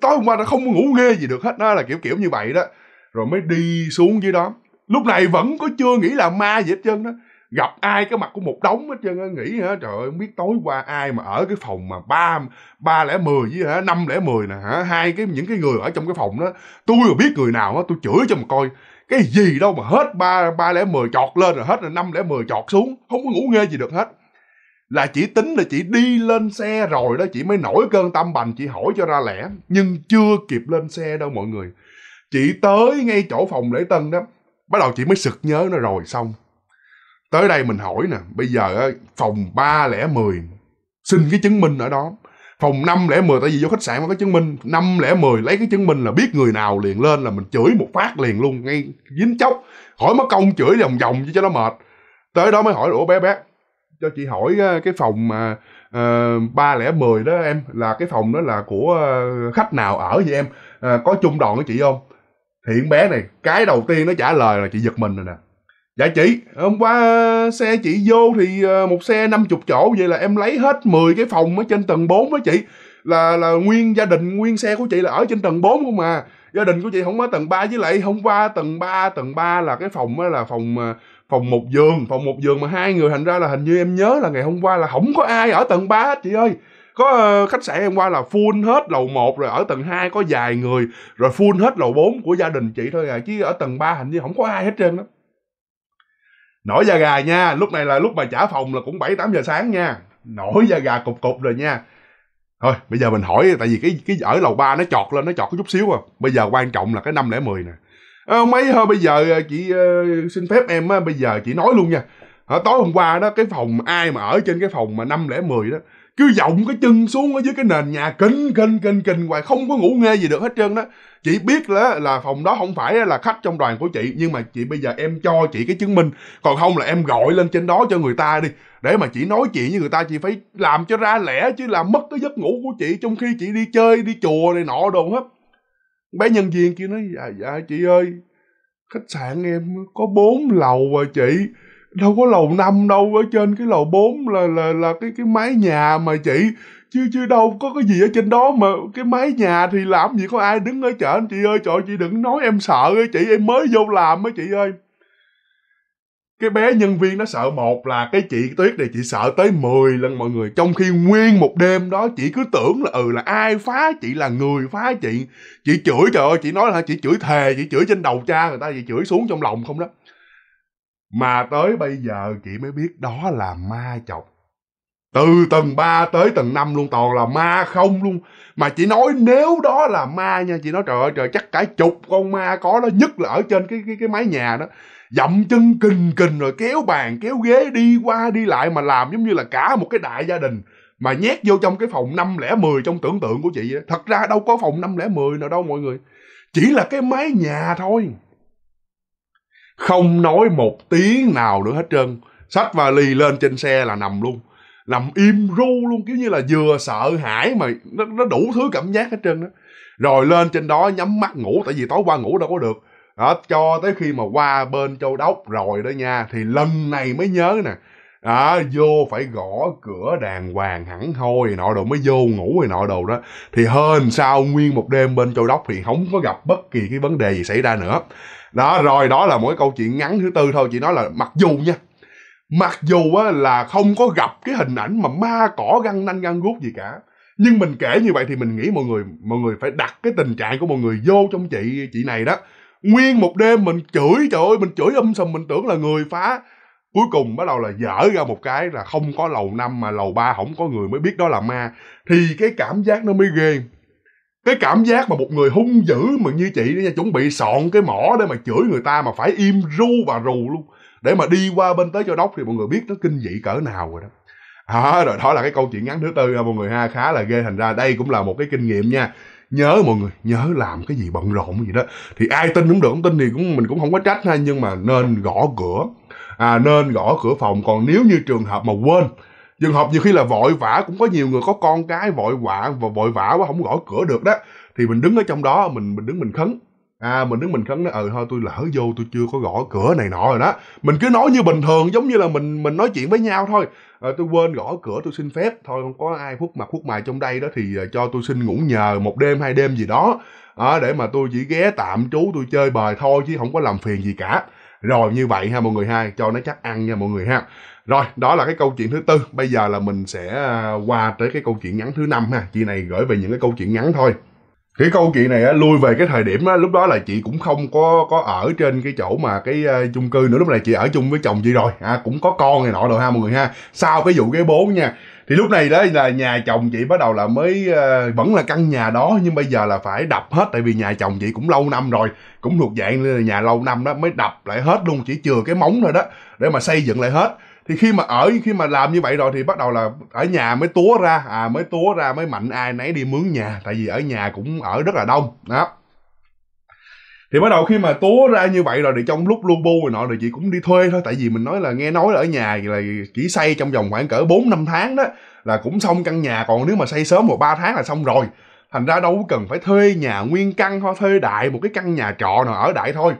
tối hôm qua nó không ngủ ghê gì được hết đó là kiểu kiểu như vậy đó rồi mới đi xuống dưới đó lúc này vẫn có chưa nghĩ là ma gì hết trơn đó gặp ai cái mặt của một đống hết trơn á nghĩ hả trời ơi biết tối qua ai mà ở cái phòng mà ba ba lẻ mười với hả năm lẻ mười nè hả hai cái những cái người ở trong cái phòng đó tôi mà biết người nào á tôi chửi cho mà coi cái gì đâu mà hết ba ba lẻ mười chọt lên rồi hết là năm lẻ mười chọt xuống không có ngủ nghe gì được hết là chỉ tính là chị đi lên xe rồi đó chị mới nổi cơn tâm bành chị hỏi cho ra lẽ nhưng chưa kịp lên xe đâu mọi người chị tới ngay chỗ phòng lễ tân đó bắt đầu chị mới sực nhớ nó rồi xong tới đây mình hỏi nè bây giờ phòng ba lẻ mười xin cái chứng minh ở đó phòng năm lẻ mười tại vì vô khách sạn mà có chứng minh năm lẻ mười lấy cái chứng minh là biết người nào liền lên là mình chửi một phát liền luôn ngay dính chốc hỏi mất công chửi vòng vòng cho nó mệt tới đó mới hỏi ủa bé bé cho chị hỏi ờ, cái phòng mà ờ, ba lẻ mười đó em là cái phòng đó là của ờ, khách nào ở vậy em à, có chung đoàn với chị không Thiện bé này cái đầu tiên nó trả lời là chị giật mình rồi nè dạ chị hôm qua xe chị vô thì một xe 50 chỗ vậy là em lấy hết 10 cái phòng ở trên tầng 4 đó chị là là nguyên gia đình nguyên xe của chị là ở trên tầng 4 không mà gia đình của chị không ở tầng 3 với lại hôm qua tầng 3 tầng 3 là cái phòng là phòng phòng một giường phòng một giường mà hai người thành ra là hình như em nhớ là ngày hôm qua là không có ai ở tầng ba hết chị ơi có ờ, khách sạn em qua là full hết lầu 1 rồi ở tầng 2 có vài người rồi full hết lầu 4 của gia đình chị thôi à chứ ở tầng 3 hình như không có ai hết trơn đó nổi da gà nha lúc này là lúc mà trả phòng là cũng 7 8 giờ sáng nha nổi da gà cục cục rồi nha thôi bây giờ mình hỏi tại vì cái cái ở lầu 3 nó chọt lên nó chọt có chút xíu à bây giờ quan trọng là cái năm lẻ mười nè à, mấy hôm ờ, bây giờ ờ, chị uh, xin phép em á bây giờ chị nói luôn nha à, tối hôm qua đó cái phòng ai mà ở trên cái phòng mà năm lẻ mười đó cứ vọng cái chân xuống ở dưới cái nền nhà kinh kinh kinh kinh hoài không có ngủ nghe gì được hết trơn đó chị biết là là phòng đó không phải là khách trong đoàn của chị nhưng mà chị bây giờ em cho chị cái chứng minh còn không là em gọi lên trên đó cho người ta đi để mà chị nói chuyện với người ta chị phải làm cho ra lẽ chứ làm mất cái giấc ngủ của chị trong khi chị đi chơi đi chùa này nọ đồ hết bé nhân viên kia nói dạ dạ chị ơi khách sạn em có bốn lầu à chị đâu có lầu năm đâu ở trên cái lầu bốn là là là cái cái mái nhà mà chị chứ chứ đâu có cái gì ở trên đó mà cái mái nhà thì làm gì có ai đứng ở trển chị ơi trời chị đừng nói em sợ ấy, chị em mới vô làm á chị ơi cái bé nhân viên nó sợ một là cái chị tuyết này chị sợ tới 10 lần mọi người trong khi nguyên một đêm đó chị cứ tưởng là ừ là ai phá chị là người phá chị chị chửi trời ơi chị nói là chị chửi thề chị chửi trên đầu cha người ta chị chửi xuống trong lòng không đó mà tới bây giờ chị mới biết đó là ma chọc từ tầng 3 tới tầng 5 luôn toàn là ma không luôn mà chị nói nếu đó là ma nha chị nói trời ơi trời chắc cả chục con ma có đó nhất là ở trên cái cái cái mái nhà đó dậm chân kình kình rồi kéo bàn kéo ghế đi qua đi lại mà làm giống như là cả một cái đại gia đình mà nhét vô trong cái phòng năm lẻ mười trong tưởng tượng của chị đó. thật ra đâu có phòng năm lẻ mười nào đâu mọi người chỉ là cái mái nhà thôi không nói một tiếng nào nữa hết trơn sách vali lên trên xe là nằm luôn nằm im ru luôn kiểu như là vừa sợ hãi mà nó, nó đủ thứ cảm giác hết trơn đó rồi lên trên đó nhắm mắt ngủ tại vì tối qua ngủ đâu có được đó cho tới khi mà qua bên châu đốc rồi đó nha thì lần này mới nhớ nè đó vô phải gõ cửa đàng hoàng hẳn hoi nọ đồ mới vô ngủ rồi nọ đồ đó thì hơn sau nguyên một đêm bên châu đốc thì không có gặp bất kỳ cái vấn đề gì xảy ra nữa đó rồi đó là mỗi câu chuyện ngắn thứ tư thôi chị nói là mặc dù nha mặc dù á, là không có gặp cái hình ảnh mà ma cỏ găng nanh găng guốc gì cả nhưng mình kể như vậy thì mình nghĩ mọi người mọi người phải đặt cái tình trạng của mọi người vô trong chị chị này đó nguyên một đêm mình chửi trời ơi mình chửi âm sầm mình tưởng là người phá cuối cùng bắt đầu là dở ra một cái là không có lầu năm mà lầu ba không có người mới biết đó là ma thì cái cảm giác nó mới ghê cái cảm giác mà một người hung dữ mà như chị đó nha chuẩn bị sọn cái mỏ để mà chửi người ta mà phải im ru và rù luôn để mà đi qua bên tới châu đốc thì mọi người biết nó kinh dị cỡ nào rồi đó à, rồi đó là cái câu chuyện ngắn thứ tư mọi người ha khá là ghê thành ra đây cũng là một cái kinh nghiệm nha nhớ mọi người nhớ làm cái gì bận rộn gì đó thì ai tin cũng được không tin thì cũng mình cũng không có trách ha nhưng mà nên gõ cửa à nên gõ cửa phòng còn nếu như trường hợp mà quên trường hợp nhiều khi là vội vã cũng có nhiều người có con cái vội vã và vội vã quá không gõ cửa được đó thì mình đứng ở trong đó mình mình đứng mình khấn à mình đứng mình khấn nói ừ thôi tôi lỡ vô tôi chưa có gõ cửa này nọ rồi đó mình cứ nói như bình thường giống như là mình mình nói chuyện với nhau thôi à, tôi quên gõ cửa tôi xin phép thôi không có ai khuất mặt khuất mài trong đây đó thì ờ, cho tôi xin ngủ nhờ một đêm hai đêm gì đó à, để mà tôi chỉ ghé tạm trú tôi chơi bời thôi chứ không có làm phiền gì cả rồi như vậy ha mọi người ha cho nó chắc ăn nha mọi người ha rồi đó là cái câu chuyện thứ tư bây giờ là mình sẽ qua tới cái câu chuyện ngắn thứ năm ha chị này gửi về những cái câu chuyện ngắn thôi cái câu chuyện này á, lui về cái thời điểm á, lúc đó là chị cũng không có có ở trên cái chỗ mà cái uh, chung cư nữa lúc này chị ở chung với chồng chị rồi ha à, cũng có con này nọ rồi ha mọi người ha sau cái vụ cái bốn nha thì lúc này đó là nhà chồng chị bắt đầu là mới uh, vẫn là căn nhà đó nhưng bây giờ là phải đập hết tại vì nhà chồng chị cũng lâu năm rồi cũng thuộc dạng nhà lâu năm đó mới đập lại hết luôn chỉ chừa cái móng thôi đó để mà xây dựng lại hết thì khi mà ở khi mà làm như vậy rồi thì bắt đầu là ở nhà mới túa ra à mới túa ra mới mạnh ai nấy đi mướn nhà tại vì ở nhà cũng ở rất là đông đó thì bắt đầu khi mà túa ra như vậy rồi thì trong lúc luôn bu rồi nọ thì chị cũng đi thuê thôi tại vì mình nói là nghe nói là ở nhà là chỉ xây trong vòng khoảng cỡ bốn năm tháng đó là cũng xong căn nhà còn nếu mà xây sớm một ba tháng là xong rồi thành ra đâu cần phải thuê nhà nguyên căn thôi thuê đại một cái căn nhà trọ nào ở đại thôi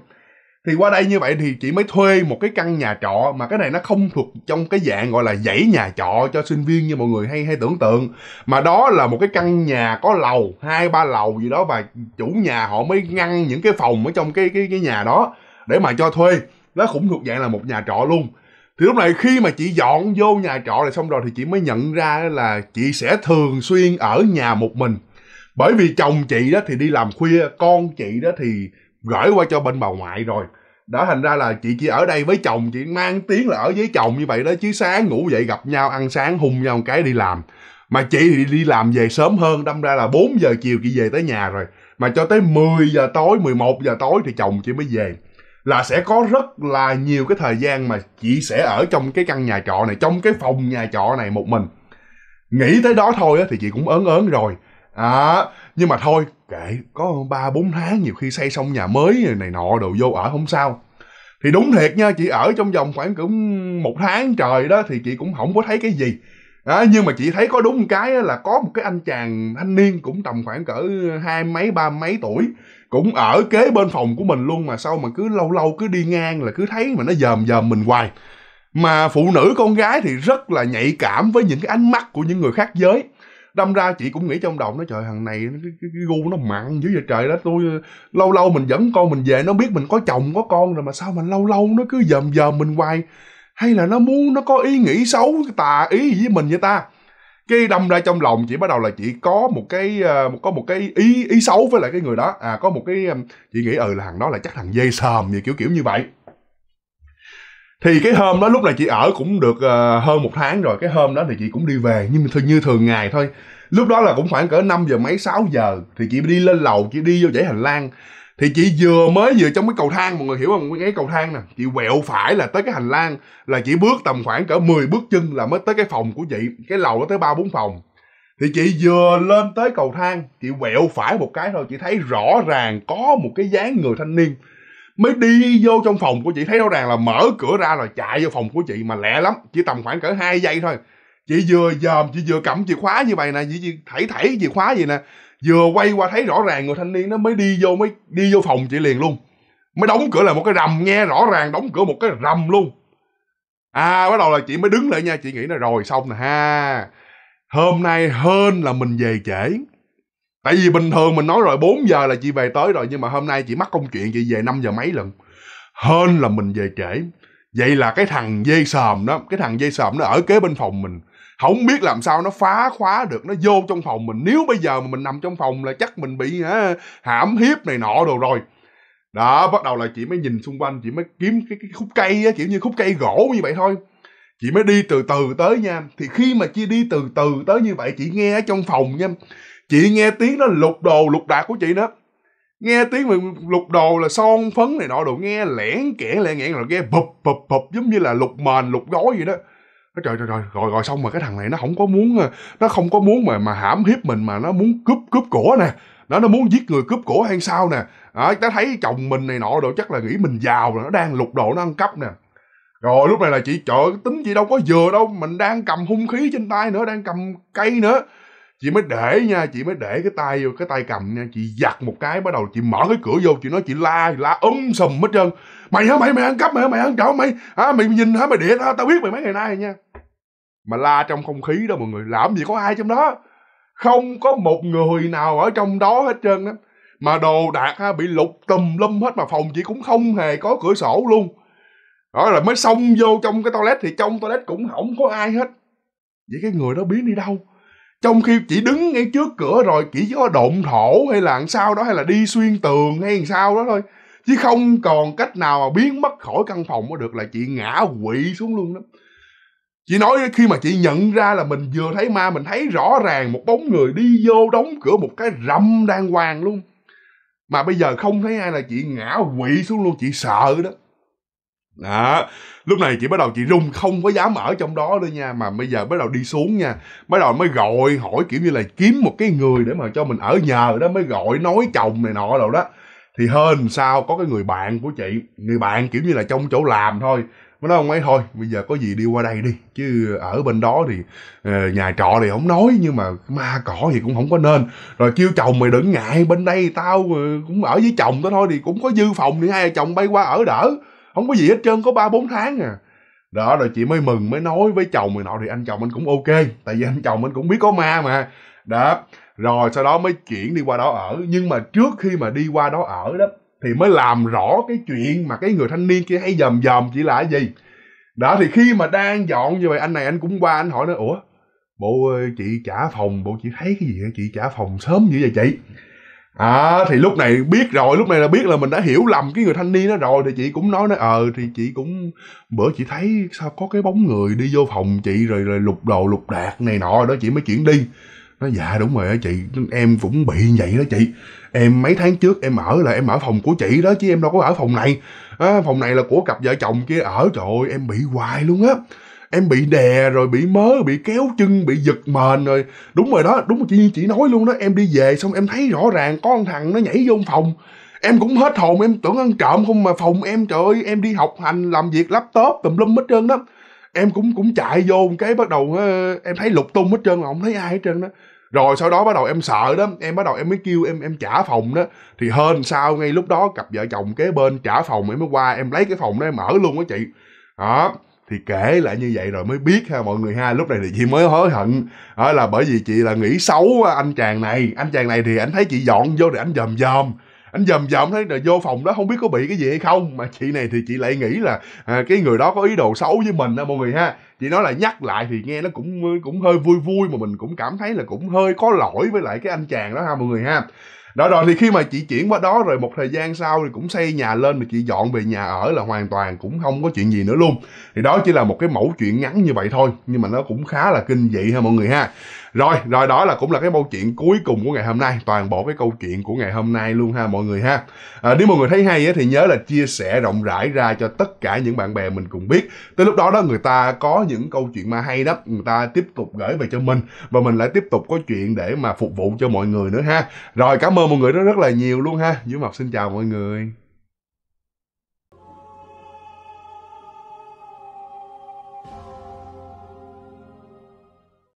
thì qua đây như vậy thì chị mới thuê một cái căn nhà trọ mà cái này nó không thuộc trong cái dạng gọi là dãy nhà trọ cho sinh viên như mọi người hay hay tưởng tượng mà đó là một cái căn nhà có lầu hai ba lầu gì đó và chủ nhà họ mới ngăn những cái phòng ở trong cái cái cái nhà đó để mà cho thuê nó cũng thuộc dạng là một nhà trọ luôn thì lúc này khi mà chị dọn vô nhà trọ này xong rồi thì chị mới nhận ra là chị sẽ thường xuyên ở nhà một mình bởi vì chồng chị đó thì đi làm khuya con chị đó thì gửi qua cho bên bà ngoại rồi đó thành ra là chị chỉ ở đây với chồng chị mang tiếng là ở với chồng như vậy đó chứ sáng ngủ dậy gặp nhau ăn sáng hung nhau một cái đi làm mà chị thì đi làm về sớm hơn đâm ra là 4 giờ chiều chị về tới nhà rồi mà cho tới 10 giờ tối 11 giờ tối thì chồng chị mới về là sẽ có rất là nhiều cái thời gian mà chị sẽ ở trong cái căn nhà trọ này trong cái phòng nhà trọ này một mình nghĩ tới đó thôi thì chị cũng ớn ớn rồi à, nhưng mà thôi kệ có ba bốn tháng nhiều khi xây xong nhà mới này nọ đồ vô ở không sao thì đúng thiệt nha chị ở trong vòng khoảng cũng một tháng trời đó thì chị cũng không có thấy cái gì đó, nhưng mà chị thấy có đúng một cái là có một cái anh chàng thanh niên cũng tầm khoảng cỡ hai mấy ba mấy tuổi cũng ở kế bên phòng của mình luôn mà sao mà cứ lâu lâu cứ đi ngang là cứ thấy mà nó dòm dòm mình hoài mà phụ nữ con gái thì rất là nhạy cảm với những cái ánh mắt của những người khác giới đâm ra chị cũng nghĩ trong đầu nó trời thằng này cái, cái, cái gu nó mặn dữ vậy trời đó tôi ờ, lâu lâu mình dẫn con mình về nó biết mình có chồng có con rồi mà sao mà lâu lâu nó cứ dòm dòm mình hoài hay là nó muốn nó có ý nghĩ xấu tà ý với mình vậy ta cái đâm ra trong lòng chị bắt đầu là chị có một cái ờ, có một cái ý ý xấu với lại cái người đó à có một cái chị nghĩ ừ là thằng đó là chắc thằng dây sòm gì kiểu kiểu như vậy thì cái hôm đó lúc này chị ở cũng được uh, hơn một tháng rồi cái hôm đó thì chị cũng đi về nhưng mà như thường ngày thôi lúc đó là cũng khoảng cỡ 5 giờ mấy 6 giờ thì chị đi lên lầu chị đi vô dãy hành lang thì chị vừa mới vừa trong cái cầu thang mọi người hiểu không cái cầu thang nè chị quẹo phải là tới cái hành lang là chị bước tầm khoảng cỡ 10 bước chân là mới tới cái phòng của chị cái lầu đó tới ba bốn phòng thì chị vừa lên tới cầu thang chị quẹo phải một cái thôi chị thấy rõ ràng có một cái dáng người thanh niên mới đi vô trong phòng của chị thấy rõ ràng là mở cửa ra rồi chạy vô phòng của chị mà lẹ lắm chỉ tầm khoảng cỡ 2 giây thôi chị vừa dòm chị vừa cầm chìa khóa như vậy nè chị thảy thảy chìa khóa gì nè vừa quay qua thấy rõ ràng người thanh niên nó mới đi vô mới đi vô phòng chị liền luôn mới đóng cửa là một cái rầm nghe rõ ràng đóng cửa một cái rầm luôn à bắt đầu là chị mới đứng lại nha chị nghĩ là rồi xong nè ha hôm nay hơn là mình về trễ tại vì bình thường mình nói rồi 4 giờ là chị về tới rồi nhưng mà hôm nay chị mắc công chuyện chị về 5 giờ mấy lần hơn là mình về trễ vậy là cái thằng dây sòm đó cái thằng dây sòm nó ở kế bên phòng mình không biết làm sao nó phá khóa được nó vô trong phòng mình nếu bây giờ mà mình nằm trong phòng là chắc mình bị hả, hãm hiếp này nọ đồ rồi đó bắt đầu là chị mới nhìn xung quanh chị mới kiếm cái, cái khúc cây á kiểu như khúc cây gỗ như vậy thôi chị mới đi từ từ tới nha thì khi mà chị đi từ từ tới như vậy chị nghe ở trong phòng nha chị nghe tiếng nó lục đồ lục đạt của chị đó nghe tiếng mà lục đồ là son phấn này nọ đồ nghe lẻn kẻ lẻn nghẹn rồi nghe bụp bụp bụp giống như là lục mền lục gói vậy đó nó trời trời trời rồi rồi xong mà cái thằng này nó không có muốn ờ, nó không có muốn mà mà hãm hiếp mình mà nó muốn cướp cướp cổ nè nó nó muốn giết người cướp cổ hay sao nè à, nó thấy chồng mình này nọ đồ chắc là nghĩ mình giàu rồi nó đang lục đồ nó ăn cắp nè rồi lúc này là chị chợ tính chị đâu có vừa đâu mình đang cầm hung khí trên tay nữa đang cầm cây nữa chị mới để nha chị mới để cái tay vô cái tay cầm nha chị giặt một cái bắt đầu chị mở cái cửa vô chị nói chị la la ấm sùm hết trơn mày hả mày mày ăn cắp mày hả mày ăn trộm mày hả mày nhìn hả mày đĩa tao tao biết mày mấy ngày nay nha mà la trong không khí đó mọi người làm gì có ai trong đó không có một người nào ở trong đó hết trơn á mà đồ đạc ha bị lục tùm lum hết mà phòng chị cũng không hề có cửa sổ luôn đó là mới xông vô trong cái toilet thì trong toilet cũng không có ai hết vậy cái người đó biến đi đâu trong khi chỉ đứng ngay trước cửa rồi chỉ có độn thổ hay là làm sao đó hay là đi xuyên tường hay làm sao đó thôi chứ không còn cách nào mà biến mất khỏi căn phòng đó được là chị ngã quỵ xuống luôn đó chị nói khi mà chị nhận ra là mình vừa thấy ma mình thấy rõ ràng một bóng người đi vô đóng cửa một cái rầm đàng hoàng luôn mà bây giờ không thấy ai là chị ngã quỵ xuống luôn chị sợ đó đó lúc này chị bắt đầu chị run không có dám ở trong đó nữa nha mà bây giờ bắt đầu đi xuống nha bắt đầu mới gọi hỏi kiểu như là kiếm một cái người để mà cho mình ở nhờ đó mới gọi nói chồng này nọ rồi đó thì hơn sao có cái người bạn của chị người bạn kiểu như là trong chỗ làm thôi mới nói ông ấy thôi bây giờ có gì đi qua đây đi chứ ở bên đó thì ờ, nhà trọ thì không nói nhưng mà ma cỏ thì cũng không có nên rồi kêu chồng mày đừng ngại bên đây tao ờ, cũng ở với chồng tao thôi thì cũng có dư phòng thì hai chồng bay qua ở đỡ không có gì hết trơn có ba bốn tháng à đó rồi chị mới mừng mới nói với chồng mình nọ thì anh chồng anh cũng ok tại vì anh chồng anh cũng biết có ma mà đó rồi sau đó mới chuyển đi qua đó ở nhưng mà trước khi mà đi qua đó ở đó thì mới làm rõ cái chuyện mà cái người thanh niên kia hay dầm dầm chỉ là cái gì đó thì khi mà đang dọn như vậy anh này anh cũng qua anh hỏi nó ủa bộ ờ, chị trả phòng bộ chị thấy cái gì hả chị trả phòng sớm như vậy chị à thì lúc này biết rồi lúc này là biết là mình đã hiểu lầm cái người thanh niên đó rồi thì chị cũng nói nói ờ thì chị cũng bữa chị thấy sao có cái bóng người đi vô phòng chị rồi rồi lục đồ lục đạc này nọ đó chị mới chuyển đi nó dạ đúng rồi đó chị em cũng bị vậy đó chị em mấy tháng trước em ở là em ở phòng của chị đó chứ em đâu có ở phòng này à, phòng này là của cặp vợ chồng kia ở trời ơi em bị hoài luôn á em bị đè rồi bị mớ bị kéo chân bị giật mền rồi đúng rồi đó đúng chị chị nói luôn đó em đi về xong em thấy rõ ràng con thằng nó nhảy vô phòng em cũng hết hồn em tưởng ăn trộm không mà phòng em trời ơi em đi học hành làm việc laptop tùm lum hết trơn đó em cũng cũng chạy vô một cái bắt đầu ờ, em thấy lục tung hết trơn mà không thấy ai hết trơn đó rồi sau đó bắt đầu em sợ đó em bắt đầu em mới kêu em em trả phòng đó thì hơn sao ngay lúc đó cặp vợ chồng kế bên trả phòng em mới qua em lấy cái phòng đó em ở luôn á chị đó thì kể lại như vậy rồi mới biết ha mọi người ha lúc này thì chị mới hối hận đó là bởi vì chị là nghĩ xấu anh chàng này anh chàng này thì anh thấy chị dọn vô thì anh dòm dòm anh dầm dầm thấy là vô phòng đó không biết có bị cái gì hay không mà chị này thì chị lại nghĩ là à, cái người đó có ý đồ xấu với mình đó mọi người ha chị nói là nhắc lại thì nghe nó cũng cũng hơi vui vui mà mình cũng cảm thấy là cũng hơi có lỗi với lại cái anh chàng đó ha mọi người ha đó rồi thì khi mà chị chuyển qua đó rồi một thời gian sau thì cũng xây nhà lên mà chị dọn về nhà ở là hoàn toàn cũng không có chuyện gì nữa luôn thì đó chỉ là một cái mẫu chuyện ngắn như vậy thôi nhưng mà nó cũng khá là kinh dị ha mọi người ha rồi rồi đó là cũng là cái câu chuyện cuối cùng của ngày hôm nay toàn bộ cái câu chuyện của ngày hôm nay luôn ha mọi người ha à, nếu mọi người thấy hay á, thì nhớ là chia sẻ rộng rãi ra cho tất cả những bạn bè mình cùng biết tới lúc đó đó người ta có những câu chuyện mà hay đó người ta tiếp tục gửi về cho mình và mình lại tiếp tục có chuyện để mà phục vụ cho mọi người nữa ha rồi cảm ơn mọi người rất rất là nhiều luôn ha dưới mập xin chào mọi người